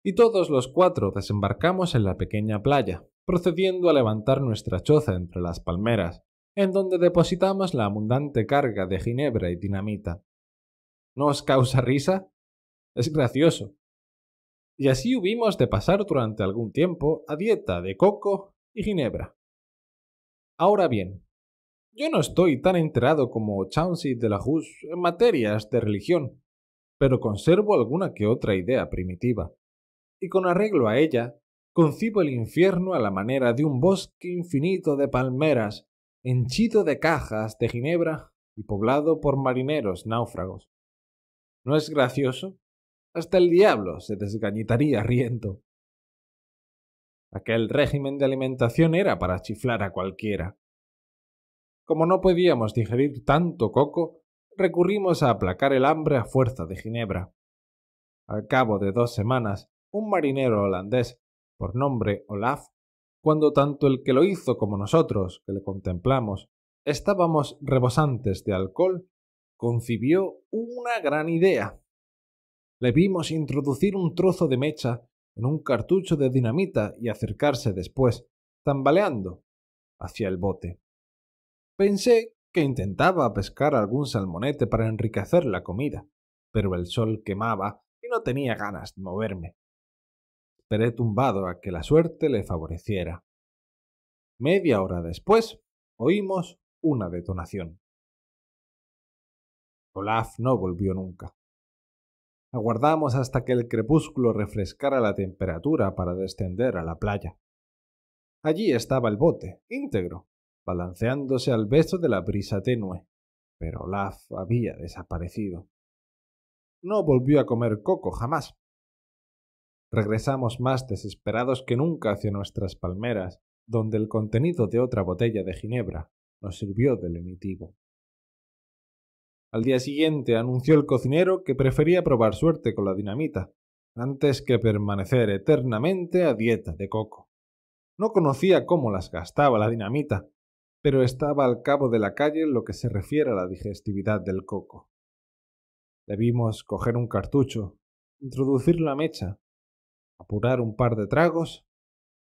Y todos los cuatro desembarcamos en la pequeña playa, procediendo a levantar nuestra choza entre las palmeras, en donde depositamos la abundante carga de ginebra y dinamita. ¿No os causa risa? Es gracioso. Y así hubimos de pasar durante algún tiempo a dieta de coco y ginebra. Ahora bien, yo no estoy tan enterado como Chauncey de la Hus en materias de religión, pero conservo alguna que otra idea primitiva. Y con arreglo a ella, concibo el infierno a la manera de un bosque infinito de palmeras, henchido de cajas de ginebra y poblado por marineros náufragos. ¿No es gracioso? Hasta el diablo se desgañitaría riendo. Aquel régimen de alimentación era para chiflar a cualquiera. Como no podíamos digerir tanto coco, recurrimos a aplacar el hambre a fuerza de ginebra. Al cabo de dos semanas, un marinero holandés, por nombre Olaf, cuando tanto el que lo hizo como nosotros, que le contemplamos, estábamos rebosantes de alcohol, concibió una gran idea. Le vimos introducir un trozo de mecha en un cartucho de dinamita y acercarse después, tambaleando, hacia el bote. Pensé que intentaba pescar algún salmonete para enriquecer la comida, pero el sol quemaba y no tenía ganas de moverme. Esperé tumbado a que la suerte le favoreciera. Media hora después oímos una detonación. Olaf no volvió nunca. Aguardamos hasta que el crepúsculo refrescara la temperatura para descender a la playa. Allí estaba el bote, íntegro, balanceándose al beso de la brisa tenue. Pero Olaf había desaparecido. No volvió a comer coco jamás. Regresamos más desesperados que nunca hacia nuestras palmeras, donde el contenido de otra botella de Ginebra nos sirvió de limitivo. Al día siguiente anunció el cocinero que prefería probar suerte con la dinamita, antes que permanecer eternamente a dieta de coco. No conocía cómo las gastaba la dinamita, pero estaba al cabo de la calle en lo que se refiere a la digestividad del coco. Debimos coger un cartucho, introducir la mecha, apurar un par de tragos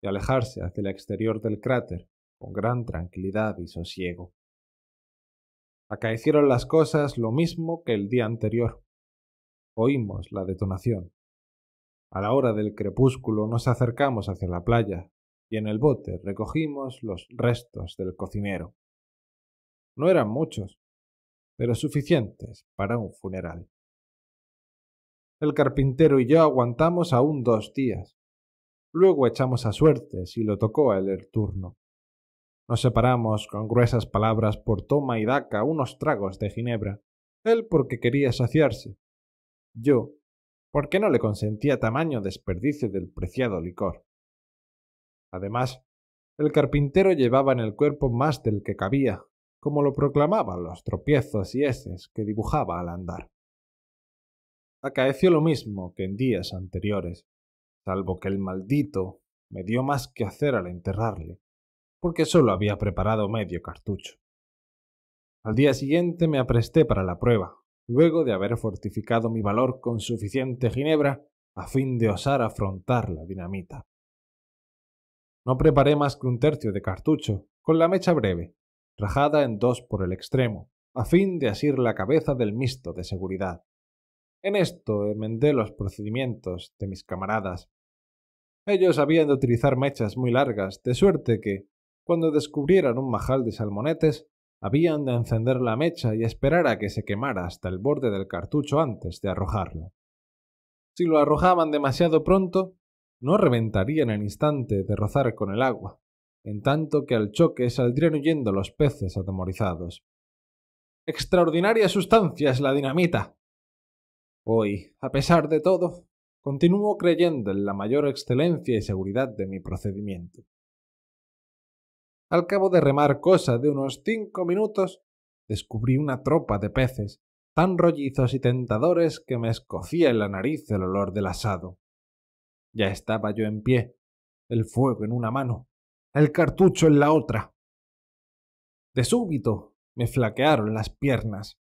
y alejarse hacia el exterior del cráter con gran tranquilidad y sosiego. Acaecieron las cosas lo mismo que el día anterior. Oímos la detonación. A la hora del crepúsculo nos acercamos hacia la playa, y en el bote recogimos los restos del cocinero. No eran muchos, pero suficientes para un funeral. El carpintero y yo aguantamos aún dos días. Luego echamos a suertes y lo tocó a él el turno. Nos separamos con gruesas palabras por toma y daca unos tragos de Ginebra, él porque quería saciarse, yo porque no le consentía tamaño desperdicio del preciado licor. Además, el carpintero llevaba en el cuerpo más del que cabía, como lo proclamaban los tropiezos y heces que dibujaba al andar. Acaeció lo mismo que en días anteriores, salvo que el maldito me dio más que hacer al enterrarle, porque solo había preparado medio cartucho. Al día siguiente me apresté para la prueba, luego de haber fortificado mi valor con suficiente ginebra a fin de osar afrontar la dinamita. No preparé más que un tercio de cartucho, con la mecha breve, rajada en dos por el extremo, a fin de asir la cabeza del misto de seguridad. En esto enmendé los procedimientos de mis camaradas. Ellos habían de utilizar mechas muy largas, de suerte que, cuando descubrieran un majal de salmonetes, habían de encender la mecha y esperar a que se quemara hasta el borde del cartucho antes de arrojarlo. Si lo arrojaban demasiado pronto, no reventarían el instante de rozar con el agua, en tanto que al choque saldrían huyendo los peces atemorizados. Extraordinaria sustancia es la dinamita. Hoy, a pesar de todo, continúo creyendo en la mayor excelencia y seguridad de mi procedimiento. Al cabo de remar cosa de unos cinco minutos, descubrí una tropa de peces tan rollizos y tentadores que me escocía en la nariz el olor del asado. Ya estaba yo en pie, el fuego en una mano, el cartucho en la otra. De súbito me flaquearon las piernas.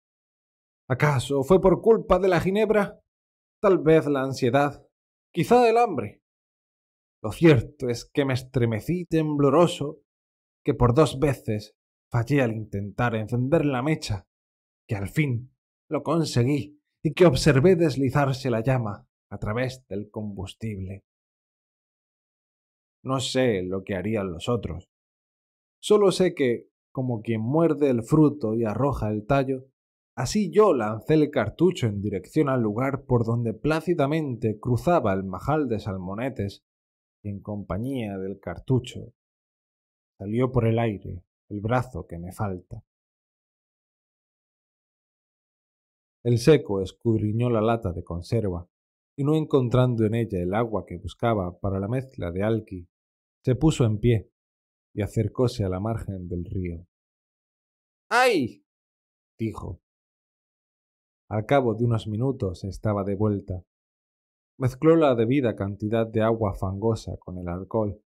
¿Acaso fue por culpa de la ginebra? Tal vez la ansiedad, quizá el hambre. Lo cierto es que me estremecí tembloroso que por dos veces fallé al intentar encender la mecha, que al fin lo conseguí y que observé deslizarse la llama a través del combustible. No sé lo que harían los otros. Solo sé que, como quien muerde el fruto y arroja el tallo, así yo lancé el cartucho en dirección al lugar por donde plácidamente cruzaba el majal de salmonetes y en compañía del cartucho salió por el aire el brazo que me falta. El seco escudriñó la lata de conserva, y no encontrando en ella el agua que buscaba para la mezcla de alqui, se puso en pie y acercóse a la margen del río. ¡Ay! dijo. Al cabo de unos minutos estaba de vuelta. Mezcló la debida cantidad de agua fangosa con el alcohol,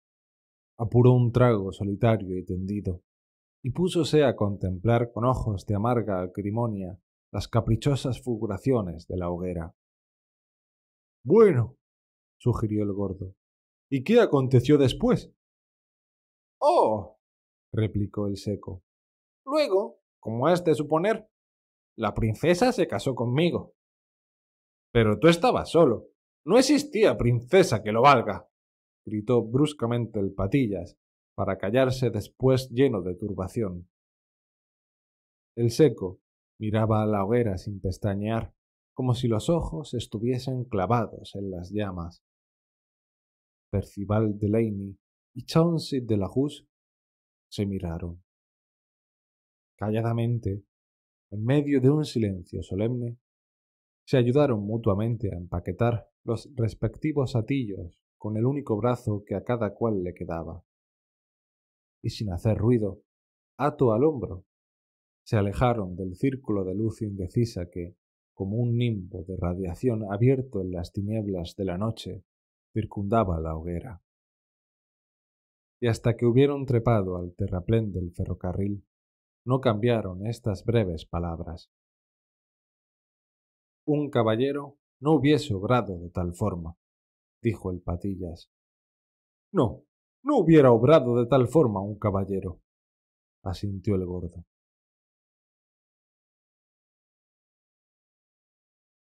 apuró un trago solitario y tendido, y púsose a contemplar con ojos de amarga acrimonia las caprichosas fulguraciones de la hoguera. Bueno, sugirió el gordo. ¿Y qué aconteció después? Oh, replicó el seco. Luego, como has de suponer, la princesa se casó conmigo. Pero tú estabas solo. No existía princesa que lo valga, gritó bruscamente el patillas, para callarse después lleno de turbación. El seco miraba a la hoguera sin pestañear como si los ojos estuviesen clavados en las llamas. Percival Delaney y Chauncey Delahousse se miraron. Calladamente, en medio de un silencio solemne, se ayudaron mutuamente a empaquetar los respectivos atillos con el único brazo que a cada cual le quedaba. Y sin hacer ruido, ato al hombro, se alejaron del círculo de luz indecisa que, como un nimbo de radiación abierto en las tinieblas de la noche, circundaba la hoguera. Y hasta que hubieron trepado al terraplén del ferrocarril, no cambiaron estas breves palabras. Un caballero no hubiese obrado de tal forma, dijo el patillas. No, no hubiera obrado de tal forma un caballero, asintió el gordo.